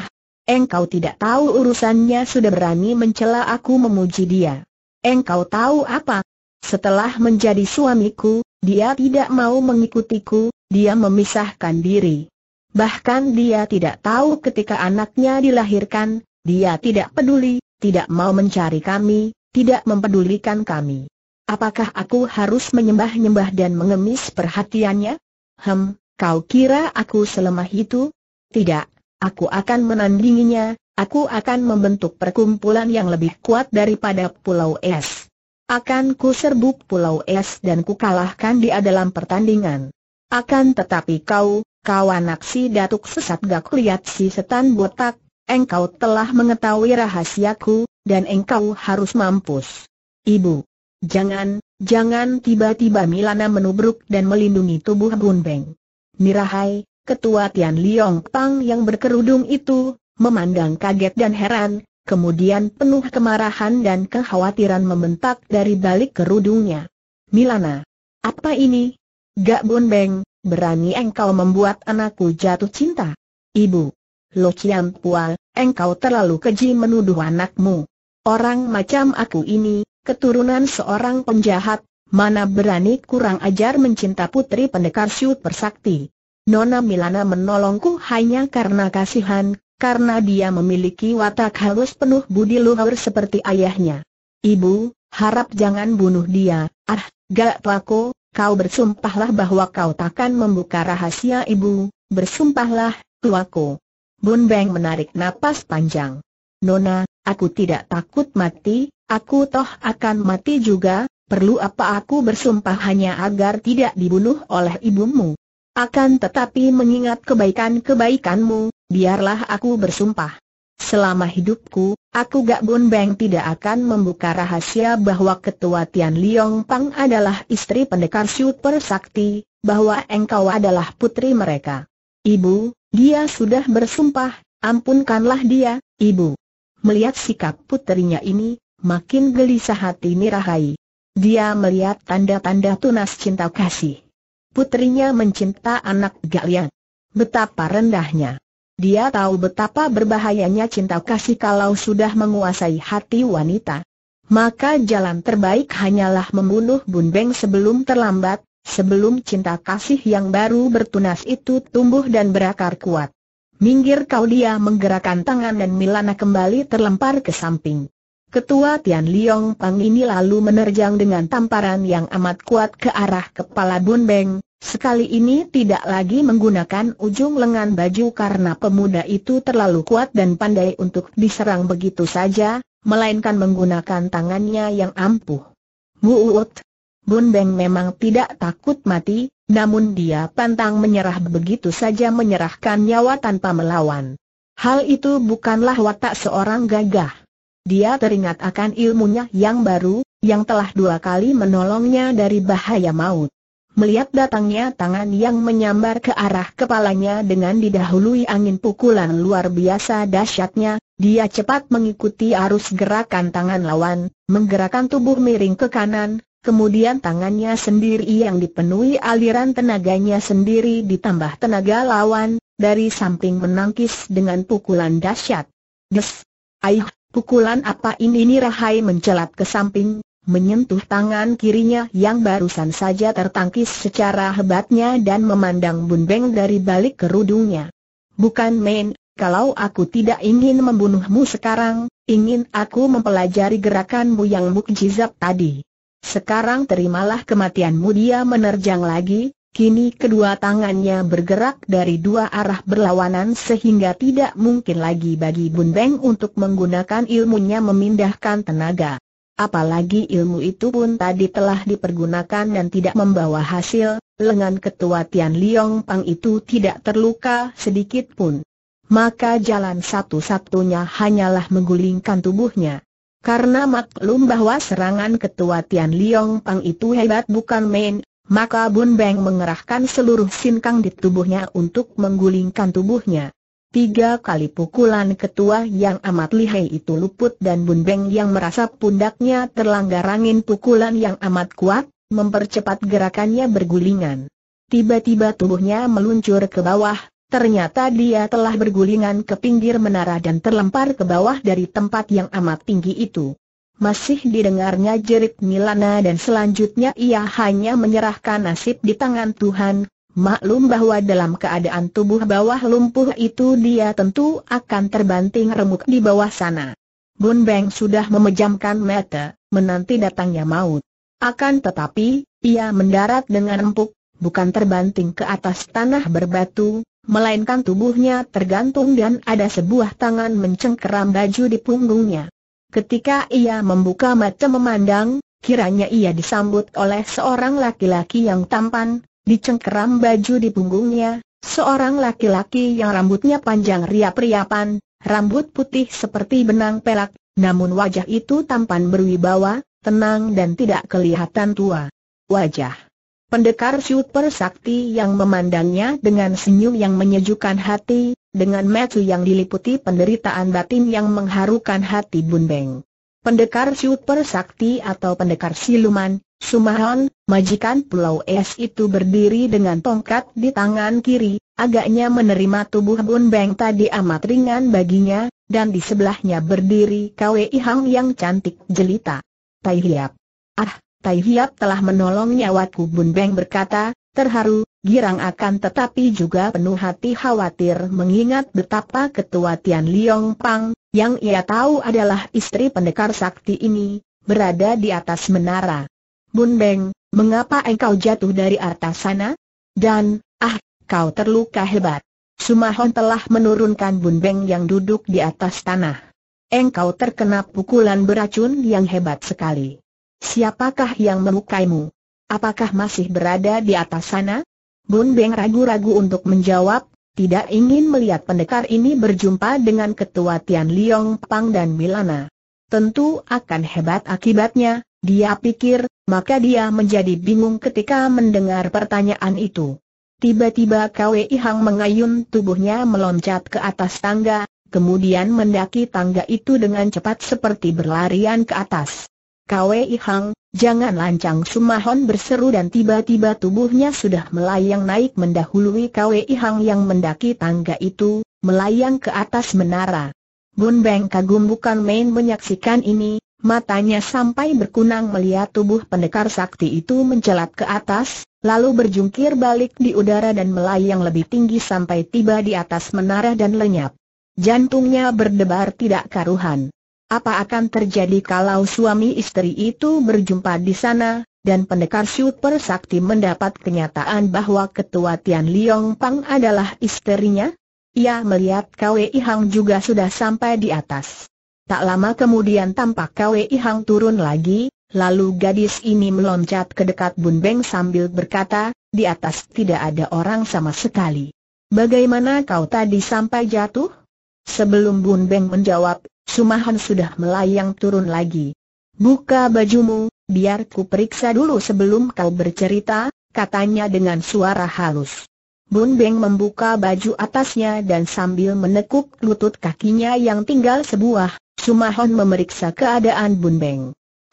engkau tidak tahu urusannya sudah berani mencela aku memuji dia. Engkau tahu apa? Setelah menjadi suamiku, dia tidak mau mengikutiku, dia memisahkan diri. Bahkan dia tidak tahu ketika anaknya dilahirkan, dia tidak peduli, tidak mau mencari kami, tidak mempedulikan kami. Apakah aku harus menyembah-nyembah dan mengemis perhatiannya? Hem, kau kira aku selemah itu? Tidak, aku akan menandinginya, aku akan membentuk perkumpulan yang lebih kuat daripada Pulau Es. Akan ku serbuk Pulau Es dan ku kalahkan dia dalam pertandingan. Akan tetapi kau, kau anak datuk sesat gak lihat si setan botak, engkau telah mengetahui rahasiaku, dan engkau harus mampus. Ibu, jangan, jangan tiba-tiba Milana menubruk dan melindungi tubuh Bun Beng. Mirahai, ketua Tian Liong Pang yang berkerudung itu, memandang kaget dan heran, kemudian penuh kemarahan dan kekhawatiran membentak dari balik kerudungnya. Milana, apa ini? Gak Bun Beng, berani engkau membuat anakku jatuh cinta? Ibu, Lo Chiam Pua, engkau terlalu keji menuduh anakmu. Orang macam aku ini, keturunan seorang penjahat, mana berani kurang ajar mencinta putri pendekar Syut Persakti. Nona Milana menolongku hanya karena kasihan, karena dia memiliki watak halus penuh budi luhur seperti ayahnya. Ibu, harap jangan bunuh dia, ah, gak pelaku, kau bersumpahlah bahwa kau takkan membuka rahasia ibu, bersumpahlah, tuaku. Bun Beng menarik napas panjang. Nona, aku tidak takut mati, aku toh akan mati juga, perlu apa aku bersumpah hanya agar tidak dibunuh oleh ibumu. Akan tetapi mengingat kebaikan-kebaikanmu, biarlah aku bersumpah. Selama hidupku, aku Gak Bun Beng tidak akan membuka rahasia bahwa ketua Tian Liong Pang adalah istri pendekar super sakti, bahwa engkau adalah putri mereka. Ibu, dia sudah bersumpah, ampunkanlah dia, ibu. Melihat sikap putrinya ini, makin gelisah hati Nirahai. Dia melihat tanda-tanda tunas cinta kasih. Putrinya mencinta anak Galian. Betapa rendahnya. Dia tahu betapa berbahayanya cinta kasih kalau sudah menguasai hati wanita. Maka jalan terbaik hanyalah membunuh Bun Beng sebelum terlambat, sebelum cinta kasih yang baru bertunas itu tumbuh dan berakar kuat. Minggir kau dia menggerakkan tangan dan Milana kembali terlempar ke samping. Ketua Tian Liong Pang ini lalu menerjang dengan tamparan yang amat kuat ke arah kepala Bun Beng, sekali ini tidak lagi menggunakan ujung lengan baju karena pemuda itu terlalu kuat dan pandai untuk diserang begitu saja, melainkan menggunakan tangannya yang ampuh. Muut, Bun Beng memang tidak takut mati, namun dia pantang menyerah begitu saja menyerahkan nyawa tanpa melawan. Hal itu bukanlah watak seorang gagah. Dia teringat akan ilmunya yang baru, yang telah dua kali menolongnya dari bahaya maut. Melihat datangnya tangan yang menyambar ke arah kepalanya dengan didahului angin pukulan luar biasa dahsyatnya, dia cepat mengikuti arus gerakan tangan lawan, menggerakkan tubuh miring ke kanan, kemudian tangannya sendiri yang dipenuhi aliran tenaganya sendiri ditambah tenaga lawan, dari samping menangkis dengan pukulan dahsyat. Des! Aih, pukulan apa ini? Ini Rahai mencelat ke samping, menyentuh tangan kirinya yang barusan saja tertangkis secara hebatnya dan memandang Bunbeng dari balik kerudungnya. Bukan main, kalau aku tidak ingin membunuhmu sekarang, ingin aku mempelajari gerakanmu yang mukjizat tadi. Sekarang terimalah kematianmu dia menerjang lagi, kini kedua tangannya bergerak dari dua arah berlawanan sehingga tidak mungkin lagi bagi Bun Beng untuk menggunakan ilmunya memindahkan tenaga. Apalagi ilmu itu pun tadi telah dipergunakan dan tidak membawa hasil, lengan ketua Tian Liong Pang itu tidak terluka sedikit pun. Maka jalan satu-satunya hanyalah menggulingkan tubuhnya. Karena maklum bahwa serangan ketua Tian Liong Pang itu hebat bukan main, maka Bun Beng mengerahkan seluruh sinkang di tubuhnya untuk menggulingkan tubuhnya. Tiga kali pukulan ketua yang amat lihai itu luput dan Bun Beng yang merasa pundaknya terlanggar angin pukulan yang amat kuat, mempercepat gerakannya bergulingan. Tiba-tiba tubuhnya meluncur ke bawah, Ternyata dia telah bergulingan ke pinggir menara dan terlempar ke bawah dari tempat yang amat tinggi itu. Masih didengarnya jerit Milana dan selanjutnya ia hanya menyerahkan nasib di tangan Tuhan. Maklum bahwa dalam keadaan tubuh bawah lumpuh itu dia tentu akan terbanting remuk di bawah sana. Bun Beng sudah memejamkan mata, menanti datangnya maut. Akan tetapi, ia mendarat dengan empuk, bukan terbanting ke atas tanah berbatu, melainkan tubuhnya tergantung dan ada sebuah tangan mencengkeram baju di punggungnya. Ketika ia membuka mata memandang, kiranya ia disambut oleh seorang laki-laki yang tampan, dicengkeram baju di punggungnya, seorang laki-laki yang rambutnya panjang riap-riapan, rambut putih seperti benang pelak, namun wajah itu tampan berwibawa, tenang dan tidak kelihatan tua. Wajah Pendekar super sakti yang memandangnya dengan senyum yang menyejukkan hati, dengan mata yang diliputi penderitaan batin yang mengharukan hati Bun Beng. Pendekar super sakti atau pendekar siluman, Sumahon, majikan Pulau Es itu berdiri dengan tongkat di tangan kiri, agaknya menerima tubuh Bun Beng tadi amat ringan baginya, dan di sebelahnya berdiri Kwei Hang yang cantik jelita. Tai Hiap. Ah, Tai Hiap telah menolong nyawaku Bun Beng berkata, terharu, girang akan tetapi juga penuh hati khawatir mengingat betapa ketua Tian Liong Pang, yang ia tahu adalah istri pendekar sakti ini, berada di atas menara. Bun Beng, mengapa engkau jatuh dari atas sana? Dan, ah, kau terluka hebat. Sumahon telah menurunkan Bun Beng yang duduk di atas tanah. Engkau terkena pukulan beracun yang hebat sekali. Siapakah yang melukaimu? Apakah masih berada di atas sana? Bun Beng ragu-ragu untuk menjawab, tidak ingin melihat pendekar ini berjumpa dengan ketua Tian Liong Pang dan Milana. Tentu akan hebat akibatnya, dia pikir, maka dia menjadi bingung ketika mendengar pertanyaan itu. Tiba-tiba Kwei Hang mengayun tubuhnya meloncat ke atas tangga, kemudian mendaki tangga itu dengan cepat seperti berlarian ke atas. Kwe Ihang, jangan lancang Sumahon berseru dan tiba-tiba tubuhnya sudah melayang naik mendahului Kwe Ihang yang mendaki tangga itu, melayang ke atas menara. Bun Beng kagum bukan main menyaksikan ini, matanya sampai berkunang melihat tubuh pendekar sakti itu mencelat ke atas, lalu berjungkir balik di udara dan melayang lebih tinggi sampai tiba di atas menara dan lenyap. Jantungnya berdebar tidak karuhan. Apa akan terjadi kalau suami istri itu berjumpa di sana, dan pendekar super sakti mendapat kenyataan bahwa ketua Tian Liong Pang adalah istrinya? Ia melihat Kwei Hang juga sudah sampai di atas. Tak lama kemudian tampak Kwei Hang turun lagi, lalu gadis ini meloncat ke dekat Bun Beng sambil berkata, di atas tidak ada orang sama sekali. Bagaimana kau tadi sampai jatuh? Sebelum Bun Beng menjawab, Sumahan sudah melayang turun lagi. Buka bajumu, biar ku periksa dulu sebelum kau bercerita, katanya dengan suara halus. Bun Beng membuka baju atasnya dan sambil menekuk lutut kakinya yang tinggal sebuah, Sumahon memeriksa keadaan Bun Beng.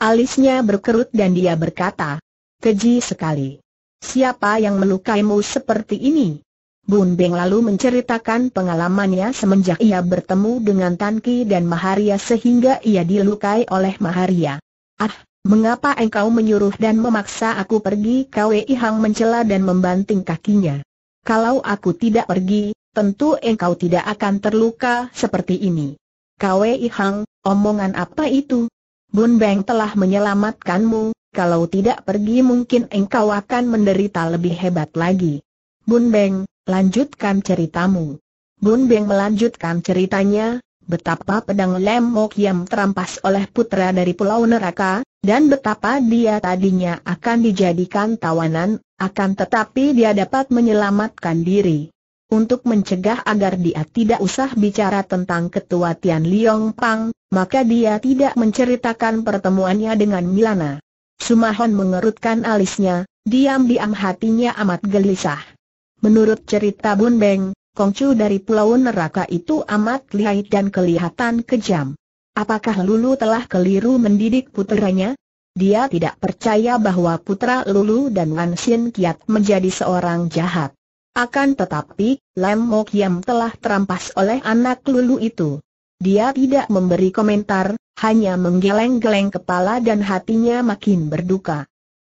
Alisnya berkerut dan dia berkata, keji sekali. Siapa yang melukaimu seperti ini? Bun Beng lalu menceritakan pengalamannya semenjak ia bertemu dengan Tan Ki dan Maharia sehingga ia dilukai oleh Maharia. Ah, mengapa engkau menyuruh dan memaksa aku pergi? Kwei Hang mencela dan membanting kakinya. Kalau aku tidak pergi, tentu engkau tidak akan terluka seperti ini. Kwei Hang, omongan apa itu? Bun Beng telah menyelamatkanmu, kalau tidak pergi mungkin engkau akan menderita lebih hebat lagi. Bun Beng, Lanjutkan ceritamu. Bun Beng melanjutkan ceritanya, betapa pedang Lem Mok Yam terampas oleh putra dari Pulau Neraka, dan betapa dia tadinya akan dijadikan tawanan, akan tetapi dia dapat menyelamatkan diri. Untuk mencegah agar dia tidak usah bicara tentang ketua Tian Liong Pang, maka dia tidak menceritakan pertemuannya dengan Milana. Sumahon mengerutkan alisnya, diam-diam hatinya amat gelisah. Menurut cerita Bun Beng, Kongcu dari Pulau Neraka itu amat lihai dan kelihatan kejam. Apakah Lulu telah keliru mendidik putranya? Dia tidak percaya bahwa putra Lulu dan Wan Xin Kiat menjadi seorang jahat. Akan tetapi, Lam Mok Yam telah terampas oleh anak Lulu itu. Dia tidak memberi komentar, hanya menggeleng-geleng kepala dan hatinya makin berduka.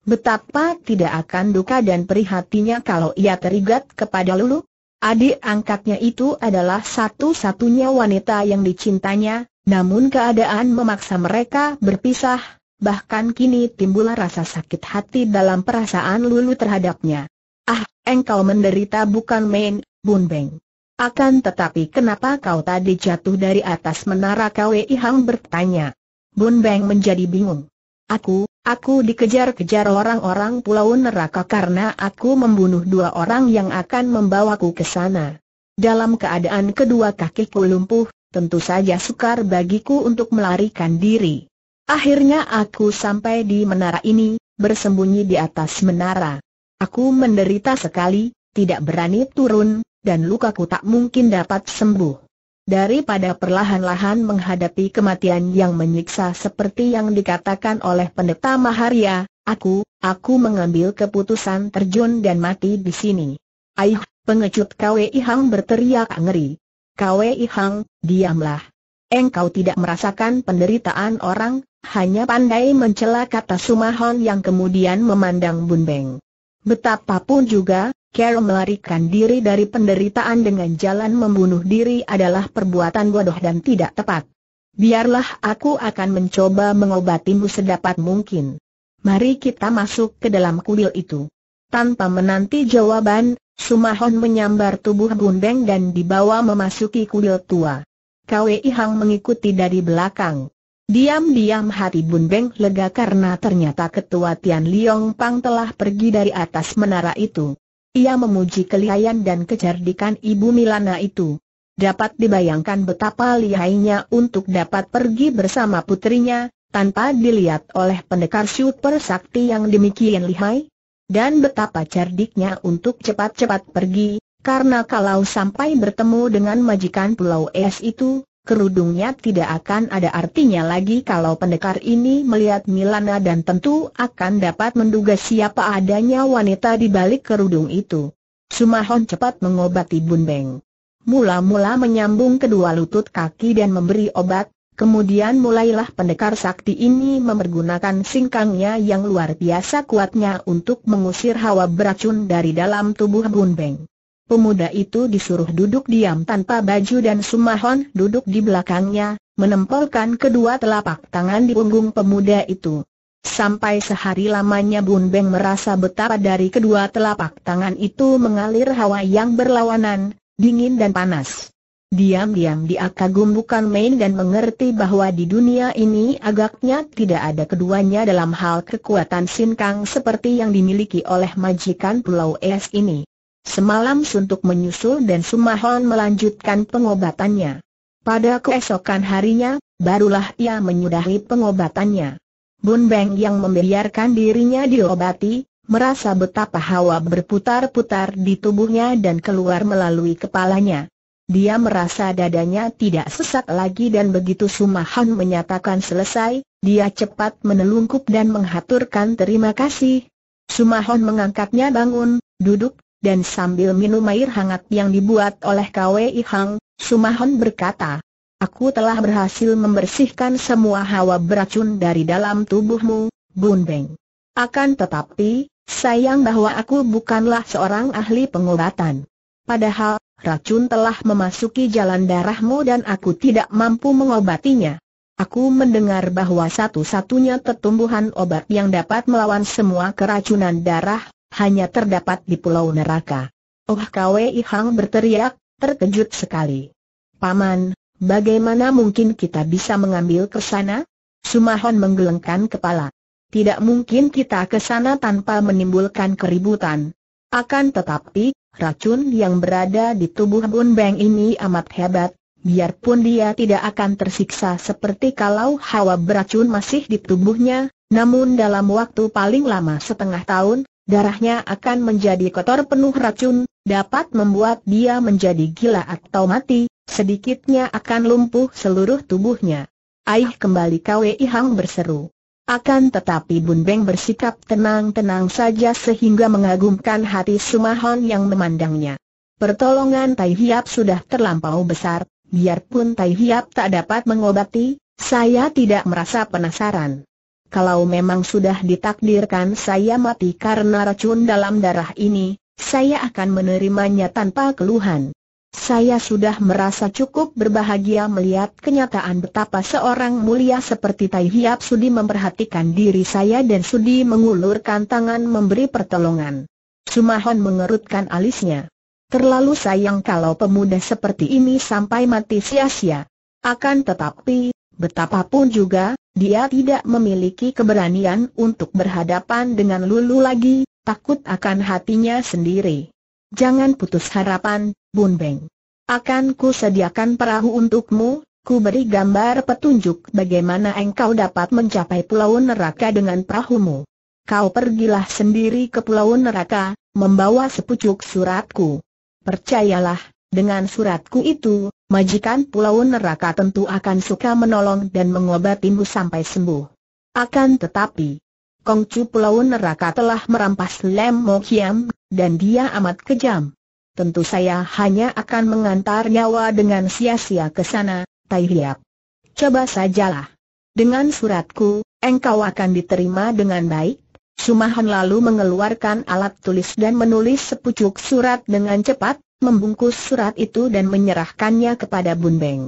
Betapa tidak akan duka dan prihatinya kalau ia terigat kepada Lulu. Adik angkatnya itu adalah satu-satunya wanita yang dicintanya, namun keadaan memaksa mereka berpisah, bahkan kini timbul rasa sakit hati dalam perasaan Lulu terhadapnya. Ah, engkau menderita bukan main, Bun Beng. Akan tetapi kenapa kau tadi jatuh dari atas menara KWI Hang bertanya. Bun Beng menjadi bingung. Aku, Aku dikejar-kejar orang-orang pulau neraka karena aku membunuh dua orang yang akan membawaku ke sana. Dalam keadaan kedua kakiku lumpuh, tentu saja sukar bagiku untuk melarikan diri. Akhirnya aku sampai di menara ini, bersembunyi di atas menara. Aku menderita sekali, tidak berani turun, dan lukaku tak mungkin dapat sembuh daripada perlahan-lahan menghadapi kematian yang menyiksa seperti yang dikatakan oleh pendeta Maharia, aku, aku mengambil keputusan terjun dan mati di sini. Aih, pengecut Kwei Hang berteriak ngeri. Kwei Hang, diamlah. Engkau tidak merasakan penderitaan orang, hanya pandai mencela kata Sumahon yang kemudian memandang Bunbeng. Betapapun juga, Carol melarikan diri dari penderitaan dengan jalan membunuh diri adalah perbuatan bodoh dan tidak tepat. Biarlah aku akan mencoba mengobatimu sedapat mungkin. Mari kita masuk ke dalam kuil itu. Tanpa menanti jawaban, Sumahon menyambar tubuh Gundeng dan dibawa memasuki kuil tua. Kwei Hang mengikuti dari belakang. Diam-diam hati Bun lega karena ternyata ketua Tian Liong Pang telah pergi dari atas menara itu. Ia memuji kelihayan dan kecerdikan Ibu Milana itu. Dapat dibayangkan betapa lihainya untuk dapat pergi bersama putrinya, tanpa dilihat oleh pendekar super sakti yang demikian lihai. Dan betapa cerdiknya untuk cepat-cepat pergi, karena kalau sampai bertemu dengan majikan Pulau Es itu, kerudungnya tidak akan ada artinya lagi kalau pendekar ini melihat Milana dan tentu akan dapat menduga siapa adanya wanita di balik kerudung itu. Sumahon cepat mengobati Bun Beng. Mula-mula menyambung kedua lutut kaki dan memberi obat, kemudian mulailah pendekar sakti ini memergunakan singkangnya yang luar biasa kuatnya untuk mengusir hawa beracun dari dalam tubuh Bun Beng. Pemuda itu disuruh duduk diam tanpa baju dan Sumahon duduk di belakangnya, menempelkan kedua telapak tangan di punggung pemuda itu. Sampai sehari lamanya Bun Beng merasa betapa dari kedua telapak tangan itu mengalir hawa yang berlawanan, dingin dan panas. Diam-diam dia kagum bukan main dan mengerti bahwa di dunia ini agaknya tidak ada keduanya dalam hal kekuatan sinkang seperti yang dimiliki oleh majikan Pulau Es ini. Semalam suntuk menyusul dan Sumahon melanjutkan pengobatannya. Pada keesokan harinya, barulah ia menyudahi pengobatannya. Bun Beng yang membiarkan dirinya diobati, merasa betapa hawa berputar-putar di tubuhnya dan keluar melalui kepalanya. Dia merasa dadanya tidak sesak lagi dan begitu Sumahon menyatakan selesai, dia cepat menelungkup dan menghaturkan terima kasih. Sumahon mengangkatnya bangun, duduk, dan sambil minum air hangat yang dibuat oleh Kwei Hang, Sumahon berkata, Aku telah berhasil membersihkan semua hawa beracun dari dalam tubuhmu, Bun Beng. Akan tetapi, sayang bahwa aku bukanlah seorang ahli pengobatan. Padahal, racun telah memasuki jalan darahmu dan aku tidak mampu mengobatinya. Aku mendengar bahwa satu-satunya tetumbuhan obat yang dapat melawan semua keracunan darah hanya terdapat di Pulau Neraka. Oh Kwei Hang berteriak, terkejut sekali. Paman, bagaimana mungkin kita bisa mengambil ke sana? Sumahon menggelengkan kepala. Tidak mungkin kita ke sana tanpa menimbulkan keributan. Akan tetapi, racun yang berada di tubuh Bun Beng ini amat hebat, biarpun dia tidak akan tersiksa seperti kalau hawa beracun masih di tubuhnya, namun dalam waktu paling lama setengah tahun, darahnya akan menjadi kotor penuh racun, dapat membuat dia menjadi gila atau mati, sedikitnya akan lumpuh seluruh tubuhnya. Aih kembali Kwei Hang berseru. Akan tetapi Bun Beng bersikap tenang-tenang saja sehingga mengagumkan hati Sumahon yang memandangnya. Pertolongan Tai Hiap sudah terlampau besar, biarpun Tai Hiap tak dapat mengobati, saya tidak merasa penasaran kalau memang sudah ditakdirkan saya mati karena racun dalam darah ini, saya akan menerimanya tanpa keluhan. Saya sudah merasa cukup berbahagia melihat kenyataan betapa seorang mulia seperti Tai Hiap Sudi memperhatikan diri saya dan Sudi mengulurkan tangan memberi pertolongan. Sumahon mengerutkan alisnya. Terlalu sayang kalau pemuda seperti ini sampai mati sia-sia. Akan tetapi, betapapun juga, dia tidak memiliki keberanian untuk berhadapan dengan Lulu lagi, takut akan hatinya sendiri. Jangan putus harapan, Bun Beng. Akan ku sediakan perahu untukmu, ku beri gambar petunjuk bagaimana engkau dapat mencapai pulau neraka dengan perahumu. Kau pergilah sendiri ke pulau neraka, membawa sepucuk suratku. Percayalah, dengan suratku itu, majikan pulau neraka tentu akan suka menolong dan mengobatimu sampai sembuh. Akan tetapi, Kongcu pulau neraka telah merampas Lem Mo Kiam, dan dia amat kejam. Tentu saya hanya akan mengantar nyawa dengan sia-sia ke sana, Tai Hiap. Coba sajalah. Dengan suratku, engkau akan diterima dengan baik. Sumahan lalu mengeluarkan alat tulis dan menulis sepucuk surat dengan cepat, membungkus surat itu dan menyerahkannya kepada Bun Beng.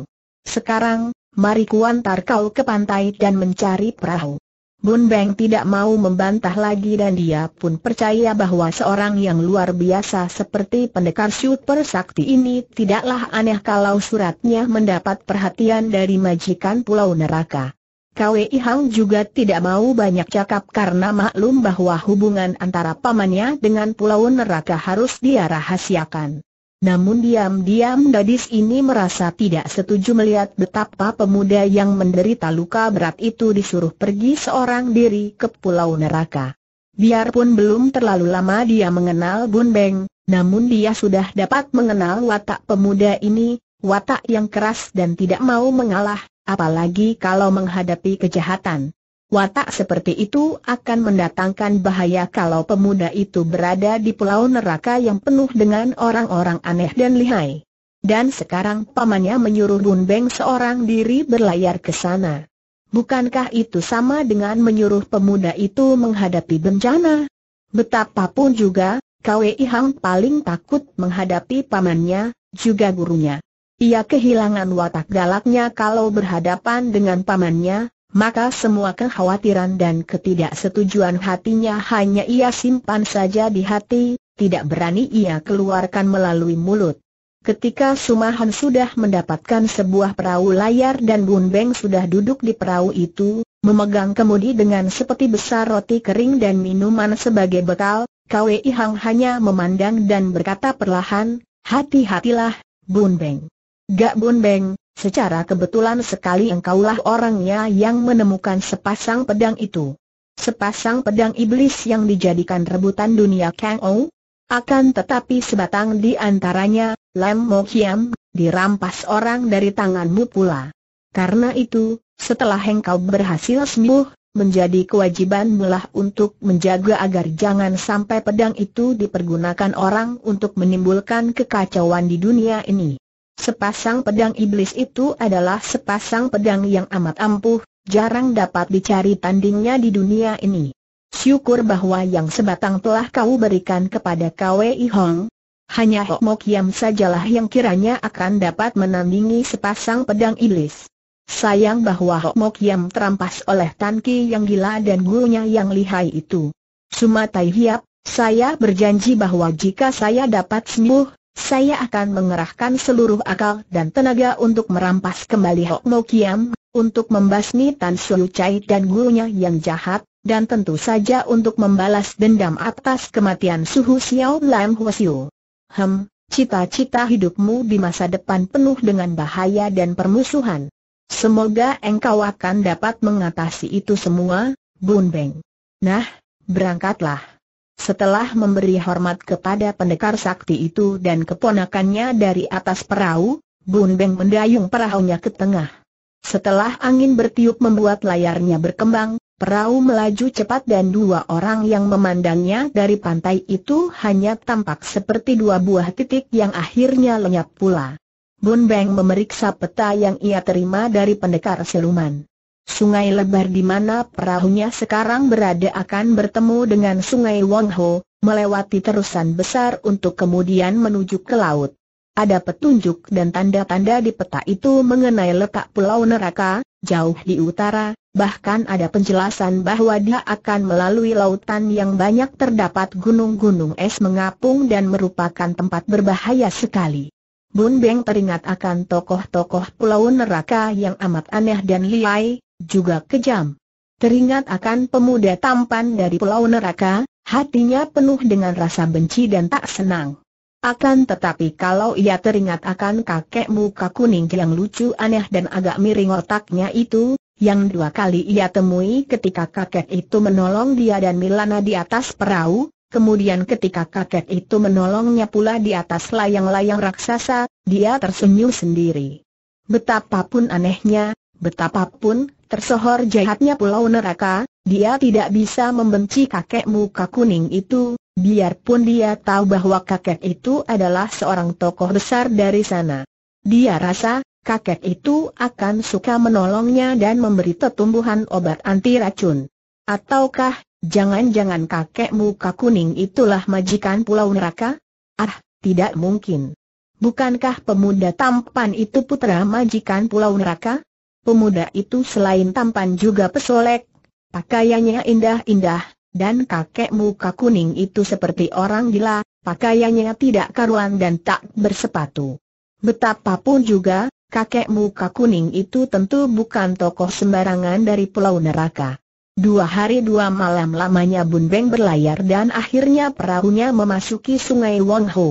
Sekarang, mari kuantar kau ke pantai dan mencari perahu. Bun Beng tidak mau membantah lagi dan dia pun percaya bahwa seorang yang luar biasa seperti pendekar super sakti ini tidaklah aneh kalau suratnya mendapat perhatian dari majikan pulau neraka. Kwei Hang juga tidak mau banyak cakap karena maklum bahwa hubungan antara pamannya dengan pulau neraka harus dia rahasiakan. Namun diam-diam gadis ini merasa tidak setuju melihat betapa pemuda yang menderita luka berat itu disuruh pergi seorang diri ke Pulau Neraka. Biarpun belum terlalu lama dia mengenal Bun Beng, namun dia sudah dapat mengenal watak pemuda ini, watak yang keras dan tidak mau mengalah, apalagi kalau menghadapi kejahatan. Watak seperti itu akan mendatangkan bahaya kalau pemuda itu berada di pulau neraka yang penuh dengan orang-orang aneh dan lihai. Dan sekarang pamannya menyuruh Bun Beng seorang diri berlayar ke sana. Bukankah itu sama dengan menyuruh pemuda itu menghadapi bencana? Betapapun juga, Kwei Hang paling takut menghadapi pamannya, juga gurunya. Ia kehilangan watak galaknya kalau berhadapan dengan pamannya, maka semua kekhawatiran dan ketidaksetujuan hatinya hanya ia simpan saja di hati, tidak berani ia keluarkan melalui mulut. Ketika Sumahan sudah mendapatkan sebuah perahu layar dan Bun Beng sudah duduk di perahu itu, memegang kemudi dengan seperti besar roti kering dan minuman sebagai bekal, Kwei Hang hanya memandang dan berkata perlahan, hati-hatilah, Bun Beng. Gak Bun Beng, Secara kebetulan sekali engkaulah orangnya yang menemukan sepasang pedang itu. Sepasang pedang iblis yang dijadikan rebutan dunia Kang Ou? Akan tetapi sebatang di antaranya, Lam Mo Kiam, dirampas orang dari tanganmu pula. Karena itu, setelah engkau berhasil sembuh, menjadi kewajiban mulah untuk menjaga agar jangan sampai pedang itu dipergunakan orang untuk menimbulkan kekacauan di dunia ini. Sepasang pedang iblis itu adalah sepasang pedang yang amat ampuh, jarang dapat dicari tandingnya di dunia ini. Syukur bahwa yang sebatang telah kau berikan kepada KWI Hong, hanya Hok Mok Yam sajalah yang kiranya akan dapat menandingi sepasang pedang iblis. Sayang bahwa Hok Mok Yam terampas oleh Tan Ki yang gila dan gurunya yang lihai itu. Sumatai Hiap, saya berjanji bahwa jika saya dapat sembuh, saya akan mengerahkan seluruh akal dan tenaga untuk merampas kembali Hok Mo Kiam, untuk membasmi Tan Shu Chai dan gurunya yang jahat, dan tentu saja untuk membalas dendam atas kematian Suhu Xiao Lam Huasiu. Hem, cita-cita hidupmu di masa depan penuh dengan bahaya dan permusuhan. Semoga engkau akan dapat mengatasi itu semua, Bun Beng. Nah, berangkatlah. Setelah memberi hormat kepada pendekar sakti itu dan keponakannya dari atas perahu, Bun Beng mendayung perahunya ke tengah. Setelah angin bertiup membuat layarnya berkembang, perahu melaju cepat dan dua orang yang memandangnya dari pantai itu hanya tampak seperti dua buah titik yang akhirnya lenyap pula. Bun Beng memeriksa peta yang ia terima dari pendekar siluman sungai lebar di mana perahunya sekarang berada akan bertemu dengan sungai Wangho, melewati terusan besar untuk kemudian menuju ke laut. Ada petunjuk dan tanda-tanda di peta itu mengenai letak pulau neraka, jauh di utara, bahkan ada penjelasan bahwa dia akan melalui lautan yang banyak terdapat gunung-gunung es mengapung dan merupakan tempat berbahaya sekali. Bun Beng teringat akan tokoh-tokoh pulau neraka yang amat aneh dan liai, juga kejam. Teringat akan pemuda tampan dari pulau neraka, hatinya penuh dengan rasa benci dan tak senang. Akan tetapi kalau ia teringat akan kakek muka kuning yang lucu aneh dan agak miring otaknya itu, yang dua kali ia temui ketika kakek itu menolong dia dan Milana di atas perahu, kemudian ketika kakek itu menolongnya pula di atas layang-layang raksasa, dia tersenyum sendiri. Betapapun anehnya, betapapun tersohor jahatnya pulau neraka, dia tidak bisa membenci kakek muka kuning itu, biarpun dia tahu bahwa kakek itu adalah seorang tokoh besar dari sana. Dia rasa, kakek itu akan suka menolongnya dan memberi tetumbuhan obat anti racun. Ataukah, jangan-jangan kakek muka kuning itulah majikan pulau neraka? Ah, tidak mungkin. Bukankah pemuda tampan itu putra majikan pulau neraka? Pemuda itu selain tampan juga pesolek, pakaiannya indah-indah, dan kakek muka kuning itu seperti orang gila, pakaiannya tidak karuan dan tak bersepatu. Betapapun juga, kakek muka kuning itu tentu bukan tokoh sembarangan dari pulau neraka. Dua hari dua malam lamanya Bun Beng berlayar dan akhirnya perahunya memasuki sungai Wong Ho.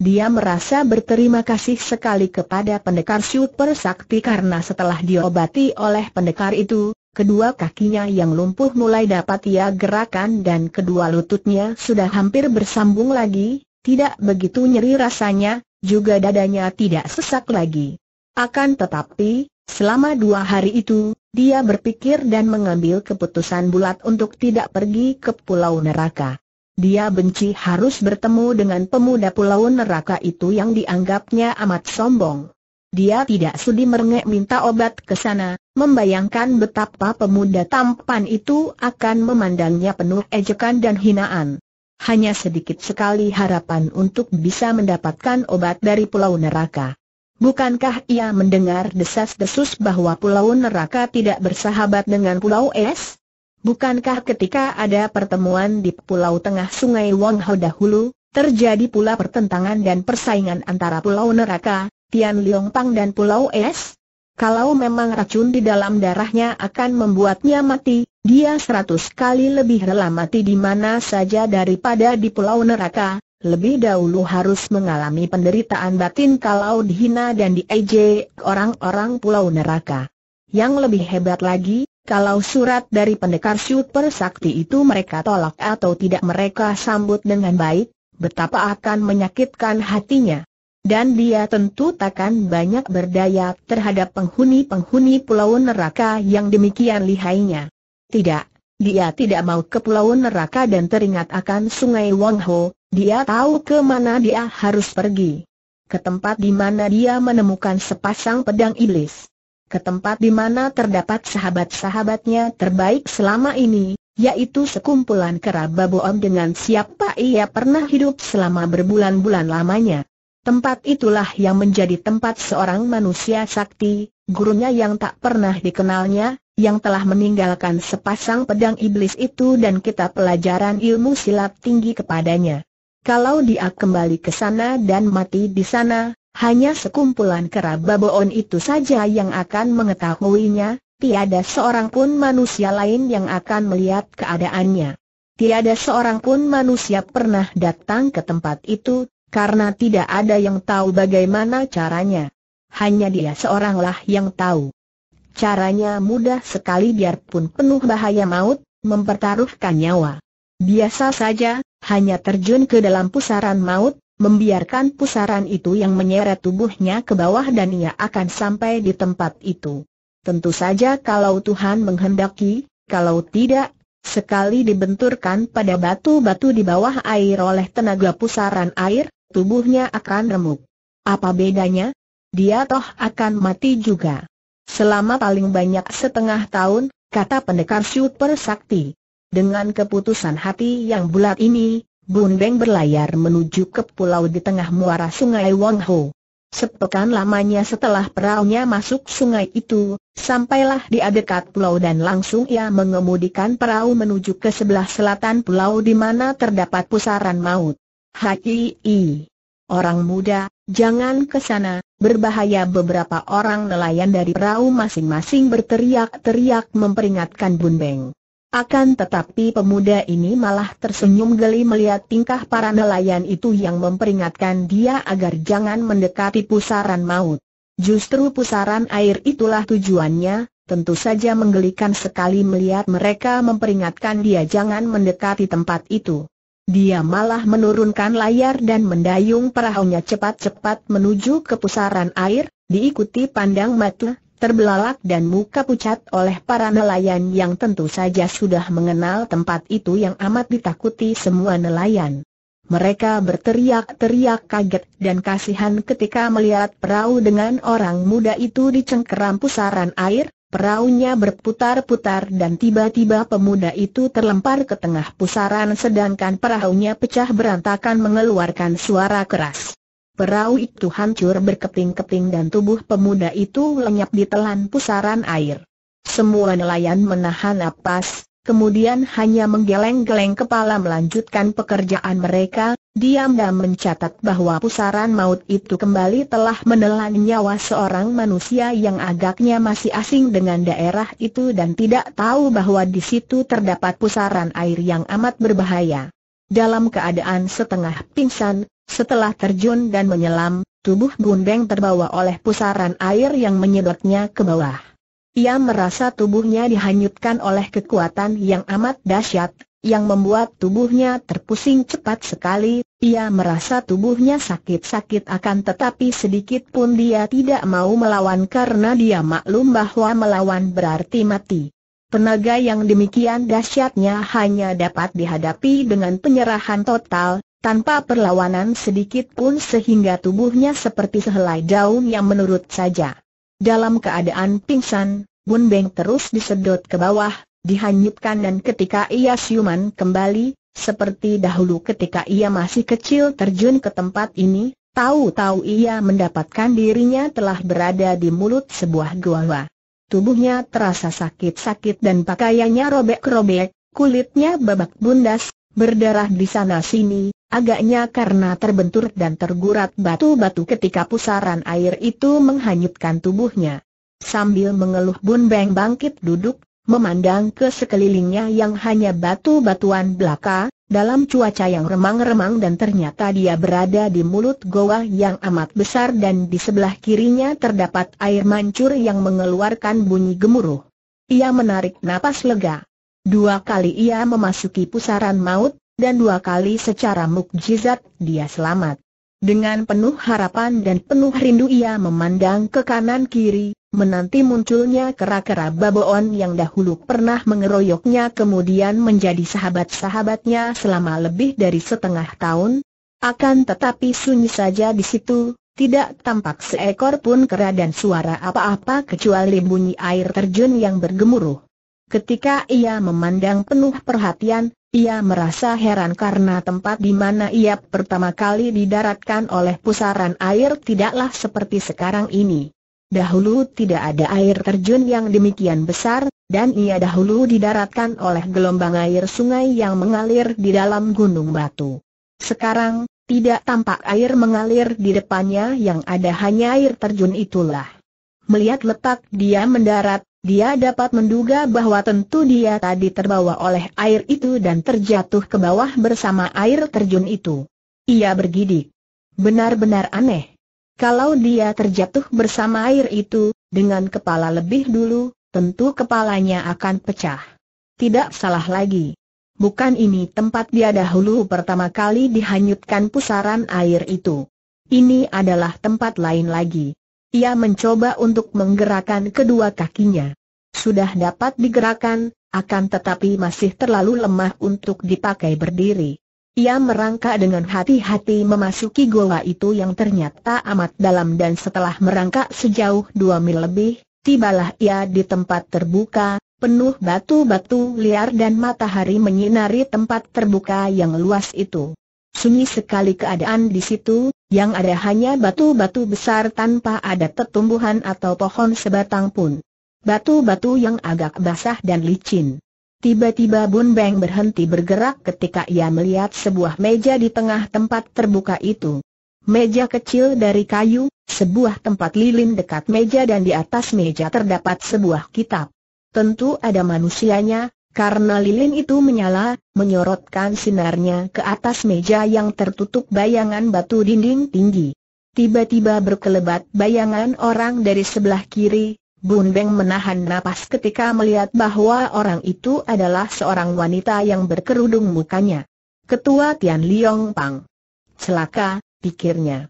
Dia merasa berterima kasih sekali kepada pendekar super sakti karena setelah diobati oleh pendekar itu, kedua kakinya yang lumpuh mulai dapat ia gerakan dan kedua lututnya sudah hampir bersambung lagi, tidak begitu nyeri rasanya, juga dadanya tidak sesak lagi. Akan tetapi, selama dua hari itu, dia berpikir dan mengambil keputusan bulat untuk tidak pergi ke Pulau Neraka. Dia benci harus bertemu dengan pemuda pulau neraka itu yang dianggapnya amat sombong. Dia tidak sudi merengek minta obat ke sana, membayangkan betapa pemuda tampan itu akan memandangnya penuh ejekan dan hinaan. Hanya sedikit sekali harapan untuk bisa mendapatkan obat dari pulau neraka. Bukankah ia mendengar desas-desus bahwa pulau neraka tidak bersahabat dengan pulau es? Bukankah ketika ada pertemuan di Pulau Tengah Sungai Wangho dahulu, terjadi pula pertentangan dan persaingan antara Pulau Neraka, Tian Leong Pang dan Pulau Es? Kalau memang racun di dalam darahnya akan membuatnya mati, dia seratus kali lebih rela mati di mana saja daripada di pulau neraka, lebih dahulu harus mengalami penderitaan batin kalau dihina dan diejek orang-orang pulau neraka. Yang lebih hebat lagi, kalau surat dari pendekar super sakti itu mereka tolak atau tidak mereka sambut dengan baik, betapa akan menyakitkan hatinya. Dan dia tentu takkan banyak berdaya terhadap penghuni-penghuni pulau neraka yang demikian lihainya. Tidak, dia tidak mau ke pulau neraka dan teringat akan sungai Wangho, dia tahu ke mana dia harus pergi. Ke tempat di mana dia menemukan sepasang pedang iblis ke tempat di mana terdapat sahabat-sahabatnya terbaik selama ini, yaitu sekumpulan keraba Boam dengan siapa ia pernah hidup selama berbulan-bulan lamanya. Tempat itulah yang menjadi tempat seorang manusia sakti, gurunya yang tak pernah dikenalnya, yang telah meninggalkan sepasang pedang iblis itu dan kita pelajaran ilmu silat tinggi kepadanya. Kalau dia kembali ke sana dan mati di sana, hanya sekumpulan kerababoon itu saja yang akan mengetahuinya, tiada seorang pun manusia lain yang akan melihat keadaannya. Tiada seorang pun manusia pernah datang ke tempat itu, karena tidak ada yang tahu bagaimana caranya. Hanya dia seoranglah yang tahu. Caranya mudah sekali biarpun penuh bahaya maut, mempertaruhkan nyawa. Biasa saja, hanya terjun ke dalam pusaran maut, membiarkan pusaran itu yang menyeret tubuhnya ke bawah dan ia akan sampai di tempat itu. Tentu saja kalau Tuhan menghendaki, kalau tidak, sekali dibenturkan pada batu-batu di bawah air oleh tenaga pusaran air, tubuhnya akan remuk. Apa bedanya? Dia toh akan mati juga. Selama paling banyak setengah tahun, kata pendekar super sakti. Dengan keputusan hati yang bulat ini, Bundeng berlayar menuju ke pulau di tengah muara sungai Wang Ho. Sepekan lamanya setelah peraunya masuk sungai itu, sampailah di dekat pulau dan langsung ia mengemudikan perahu menuju ke sebelah selatan pulau di mana terdapat pusaran maut. Hai, orang muda, jangan ke sana, berbahaya beberapa orang nelayan dari perahu masing-masing berteriak-teriak memperingatkan Bun Beng. Akan tetapi pemuda ini malah tersenyum geli melihat tingkah para nelayan itu yang memperingatkan dia agar jangan mendekati pusaran maut. Justru pusaran air itulah tujuannya, tentu saja menggelikan sekali melihat mereka memperingatkan dia jangan mendekati tempat itu. Dia malah menurunkan layar dan mendayung perahunya cepat-cepat menuju ke pusaran air, diikuti pandang mata terbelalak dan muka pucat oleh para nelayan yang tentu saja sudah mengenal tempat itu yang amat ditakuti semua nelayan. Mereka berteriak-teriak kaget dan kasihan ketika melihat perahu dengan orang muda itu dicengkeram pusaran air, perahunya berputar-putar dan tiba-tiba pemuda itu terlempar ke tengah pusaran sedangkan perahunya pecah berantakan mengeluarkan suara keras. Perahu itu hancur berkeping-keping dan tubuh pemuda itu lenyap ditelan pusaran air. Semua nelayan menahan napas, kemudian hanya menggeleng-geleng kepala melanjutkan pekerjaan mereka, diam dan mencatat bahwa pusaran maut itu kembali telah menelan nyawa seorang manusia yang agaknya masih asing dengan daerah itu dan tidak tahu bahwa di situ terdapat pusaran air yang amat berbahaya. Dalam keadaan setengah pingsan, setelah terjun dan menyelam, tubuh Bundeng terbawa oleh pusaran air yang menyedotnya ke bawah. Ia merasa tubuhnya dihanyutkan oleh kekuatan yang amat dahsyat, yang membuat tubuhnya terpusing cepat sekali. Ia merasa tubuhnya sakit-sakit akan tetapi sedikit pun dia tidak mau melawan karena dia maklum bahwa melawan berarti mati. Tenaga yang demikian dahsyatnya hanya dapat dihadapi dengan penyerahan total, tanpa perlawanan sedikit pun sehingga tubuhnya seperti sehelai daun yang menurut saja. Dalam keadaan pingsan, Bun Beng terus disedot ke bawah, dihanyutkan dan ketika ia siuman kembali, seperti dahulu ketika ia masih kecil terjun ke tempat ini, tahu-tahu ia mendapatkan dirinya telah berada di mulut sebuah gua. Tubuhnya terasa sakit-sakit dan pakaiannya robek-robek, kulitnya babak bundas, berdarah di sana-sini, agaknya karena terbentur dan tergurat batu-batu ketika pusaran air itu menghanyutkan tubuhnya. Sambil mengeluh Bun Beng bangkit duduk, memandang ke sekelilingnya yang hanya batu-batuan belaka, dalam cuaca yang remang-remang dan ternyata dia berada di mulut goa yang amat besar dan di sebelah kirinya terdapat air mancur yang mengeluarkan bunyi gemuruh. Ia menarik napas lega. Dua kali ia memasuki pusaran maut, dan dua kali secara mukjizat dia selamat. Dengan penuh harapan dan penuh rindu ia memandang ke kanan kiri, menanti munculnya kera-kera baboon yang dahulu pernah mengeroyoknya kemudian menjadi sahabat-sahabatnya selama lebih dari setengah tahun. Akan tetapi sunyi saja di situ, tidak tampak seekor pun kera dan suara apa-apa kecuali bunyi air terjun yang bergemuruh. Ketika ia memandang penuh perhatian, ia merasa heran karena tempat di mana ia pertama kali didaratkan oleh pusaran air tidaklah seperti sekarang ini. Dahulu tidak ada air terjun yang demikian besar, dan ia dahulu didaratkan oleh gelombang air sungai yang mengalir di dalam gunung batu. Sekarang, tidak tampak air mengalir di depannya yang ada hanya air terjun itulah. Melihat letak dia mendarat, dia dapat menduga bahwa tentu dia tadi terbawa oleh air itu dan terjatuh ke bawah bersama air terjun itu. Ia bergidik. Benar-benar aneh. Kalau dia terjatuh bersama air itu, dengan kepala lebih dulu, tentu kepalanya akan pecah. Tidak salah lagi. Bukan ini tempat dia dahulu pertama kali dihanyutkan pusaran air itu. Ini adalah tempat lain lagi. Ia mencoba untuk menggerakkan kedua kakinya. Sudah dapat digerakkan, akan tetapi masih terlalu lemah untuk dipakai berdiri. Ia merangkak dengan hati-hati memasuki goa itu yang ternyata amat dalam dan setelah merangkak sejauh dua mil lebih, tibalah ia di tempat terbuka, penuh batu-batu liar dan matahari menyinari tempat terbuka yang luas itu. Sunyi sekali keadaan di situ, yang ada hanya batu-batu besar tanpa ada tetumbuhan atau pohon sebatang pun. Batu-batu yang agak basah dan licin. Tiba-tiba Bun Beng berhenti bergerak ketika ia melihat sebuah meja di tengah tempat terbuka itu. Meja kecil dari kayu, sebuah tempat lilin dekat meja dan di atas meja terdapat sebuah kitab. Tentu ada manusianya, karena lilin itu menyala, menyorotkan sinarnya ke atas meja yang tertutup bayangan batu dinding tinggi. Tiba-tiba berkelebat bayangan orang dari sebelah kiri, Bun Beng menahan napas ketika melihat bahwa orang itu adalah seorang wanita yang berkerudung mukanya. Ketua Tian Liong Pang. Celaka, pikirnya.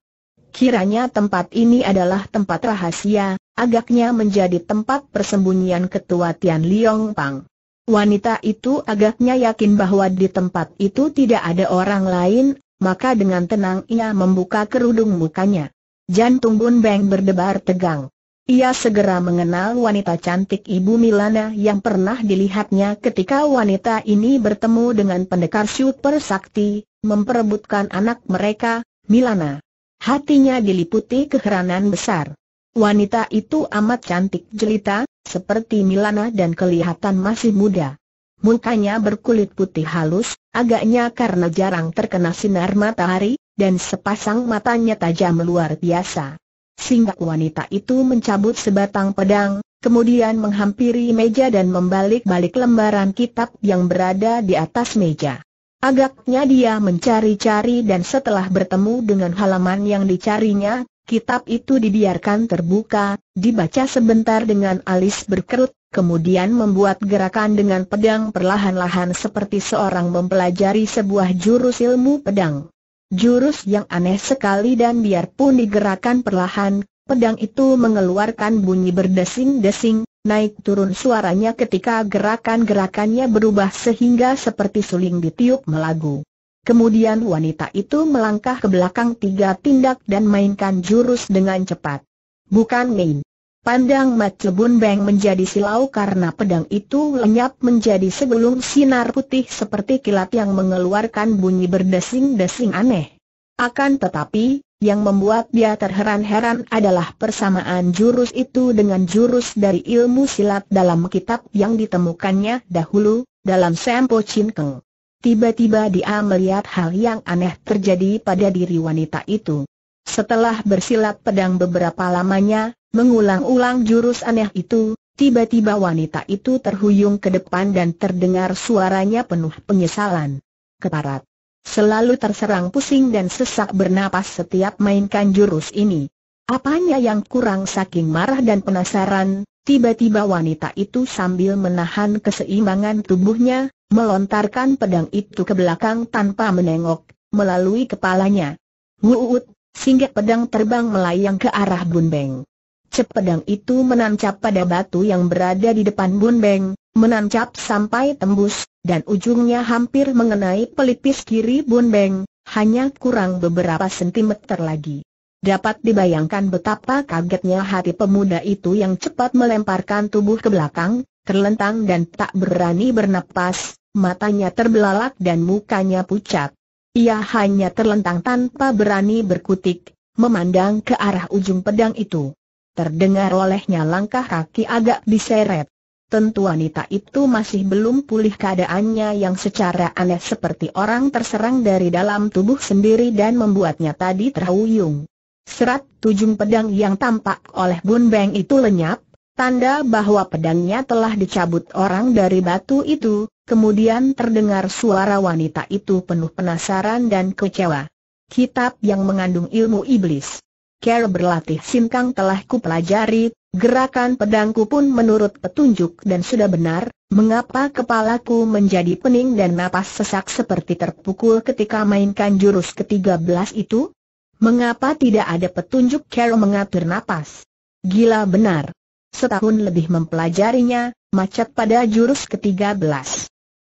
Kiranya tempat ini adalah tempat rahasia, agaknya menjadi tempat persembunyian ketua Tian Liong Pang. Wanita itu agaknya yakin bahwa di tempat itu tidak ada orang lain, maka dengan tenang ia membuka kerudung mukanya. Jantung Bun Beng berdebar tegang. Ia segera mengenal wanita cantik Ibu Milana yang pernah dilihatnya ketika wanita ini bertemu dengan pendekar super sakti, memperebutkan anak mereka, Milana. Hatinya diliputi keheranan besar. Wanita itu amat cantik jelita, seperti Milana dan kelihatan masih muda. Mukanya berkulit putih halus, agaknya karena jarang terkena sinar matahari, dan sepasang matanya tajam luar biasa. Singgah wanita itu mencabut sebatang pedang, kemudian menghampiri meja dan membalik-balik lembaran kitab yang berada di atas meja. Agaknya dia mencari-cari dan setelah bertemu dengan halaman yang dicarinya, Kitab itu dibiarkan terbuka, dibaca sebentar dengan alis berkerut, kemudian membuat gerakan dengan pedang perlahan-lahan seperti seorang mempelajari sebuah jurus ilmu pedang. Jurus yang aneh sekali dan biarpun digerakkan perlahan, pedang itu mengeluarkan bunyi berdesing-desing, Naik turun suaranya ketika gerakan-gerakannya berubah sehingga seperti suling ditiup melagu. Kemudian wanita itu melangkah ke belakang tiga tindak dan mainkan jurus dengan cepat. Bukan main. Pandang Bun Beng menjadi silau karena pedang itu lenyap menjadi sebelum sinar putih seperti kilat yang mengeluarkan bunyi berdesing-desing aneh. Akan tetapi, yang membuat dia terheran-heran adalah persamaan jurus itu dengan jurus dari ilmu silat dalam kitab yang ditemukannya dahulu, dalam Sempo Chin Keng. Tiba-tiba dia melihat hal yang aneh terjadi pada diri wanita itu. Setelah bersilat pedang beberapa lamanya, mengulang-ulang jurus aneh itu, tiba-tiba wanita itu terhuyung ke depan dan terdengar suaranya penuh penyesalan. Keparat. Selalu terserang pusing dan sesak bernapas setiap mainkan jurus ini. Apanya yang kurang saking marah dan penasaran, tiba-tiba wanita itu sambil menahan keseimbangan tubuhnya, melontarkan pedang itu ke belakang tanpa menengok, melalui kepalanya. Wuut, sehingga pedang terbang melayang ke arah Beng. Cep pedang itu menancap pada batu yang berada di depan Bun Beng, menancap sampai tembus, dan ujungnya hampir mengenai pelipis kiri Bun Beng, hanya kurang beberapa sentimeter lagi. Dapat dibayangkan betapa kagetnya hati pemuda itu yang cepat melemparkan tubuh ke belakang, terlentang dan tak berani bernapas, matanya terbelalak dan mukanya pucat. Ia hanya terlentang tanpa berani berkutik, memandang ke arah ujung pedang itu. Terdengar olehnya langkah kaki agak diseret. Tentu wanita itu masih belum pulih keadaannya yang secara aneh seperti orang terserang dari dalam tubuh sendiri dan membuatnya tadi terhuyung. Serat tujung pedang yang tampak oleh Bun Beng itu lenyap, tanda bahwa pedangnya telah dicabut orang dari batu itu, kemudian terdengar suara wanita itu penuh penasaran dan kecewa. Kitab yang mengandung ilmu iblis. Care berlatih simkang telah kupelajari, gerakan pedangku pun menurut petunjuk dan sudah benar, mengapa kepalaku menjadi pening dan napas sesak seperti terpukul ketika mainkan jurus ke-13 itu? Mengapa tidak ada petunjuk Care mengatur napas? Gila benar. Setahun lebih mempelajarinya, macet pada jurus ke-13.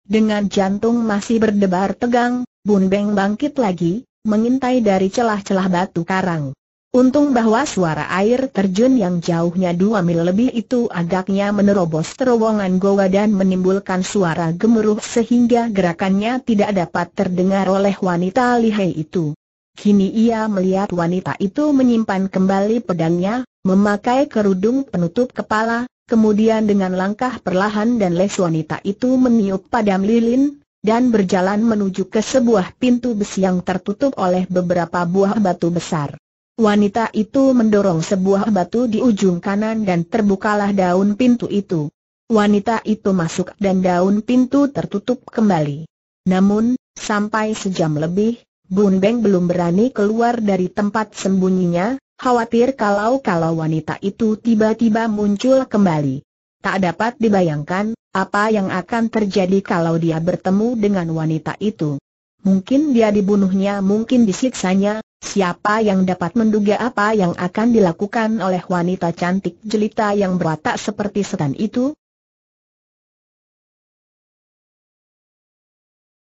Dengan jantung masih berdebar tegang, Bun Beng bangkit lagi, mengintai dari celah-celah batu karang. Untung bahwa suara air terjun yang jauhnya dua mil lebih itu agaknya menerobos terowongan goa dan menimbulkan suara gemuruh sehingga gerakannya tidak dapat terdengar oleh wanita lihai itu. Kini ia melihat wanita itu menyimpan kembali pedangnya, memakai kerudung penutup kepala, kemudian dengan langkah perlahan dan les wanita itu meniup padam lilin, dan berjalan menuju ke sebuah pintu besi yang tertutup oleh beberapa buah batu besar. Wanita itu mendorong sebuah batu di ujung kanan dan terbukalah daun pintu itu. Wanita itu masuk dan daun pintu tertutup kembali. Namun, sampai sejam lebih, Bun Beng belum berani keluar dari tempat sembunyinya, Khawatir kalau-kalau wanita itu tiba-tiba muncul kembali. Tak dapat dibayangkan, apa yang akan terjadi kalau dia bertemu dengan wanita itu. Mungkin dia dibunuhnya mungkin disiksanya, siapa yang dapat menduga apa yang akan dilakukan oleh wanita cantik jelita yang berwatak seperti setan itu?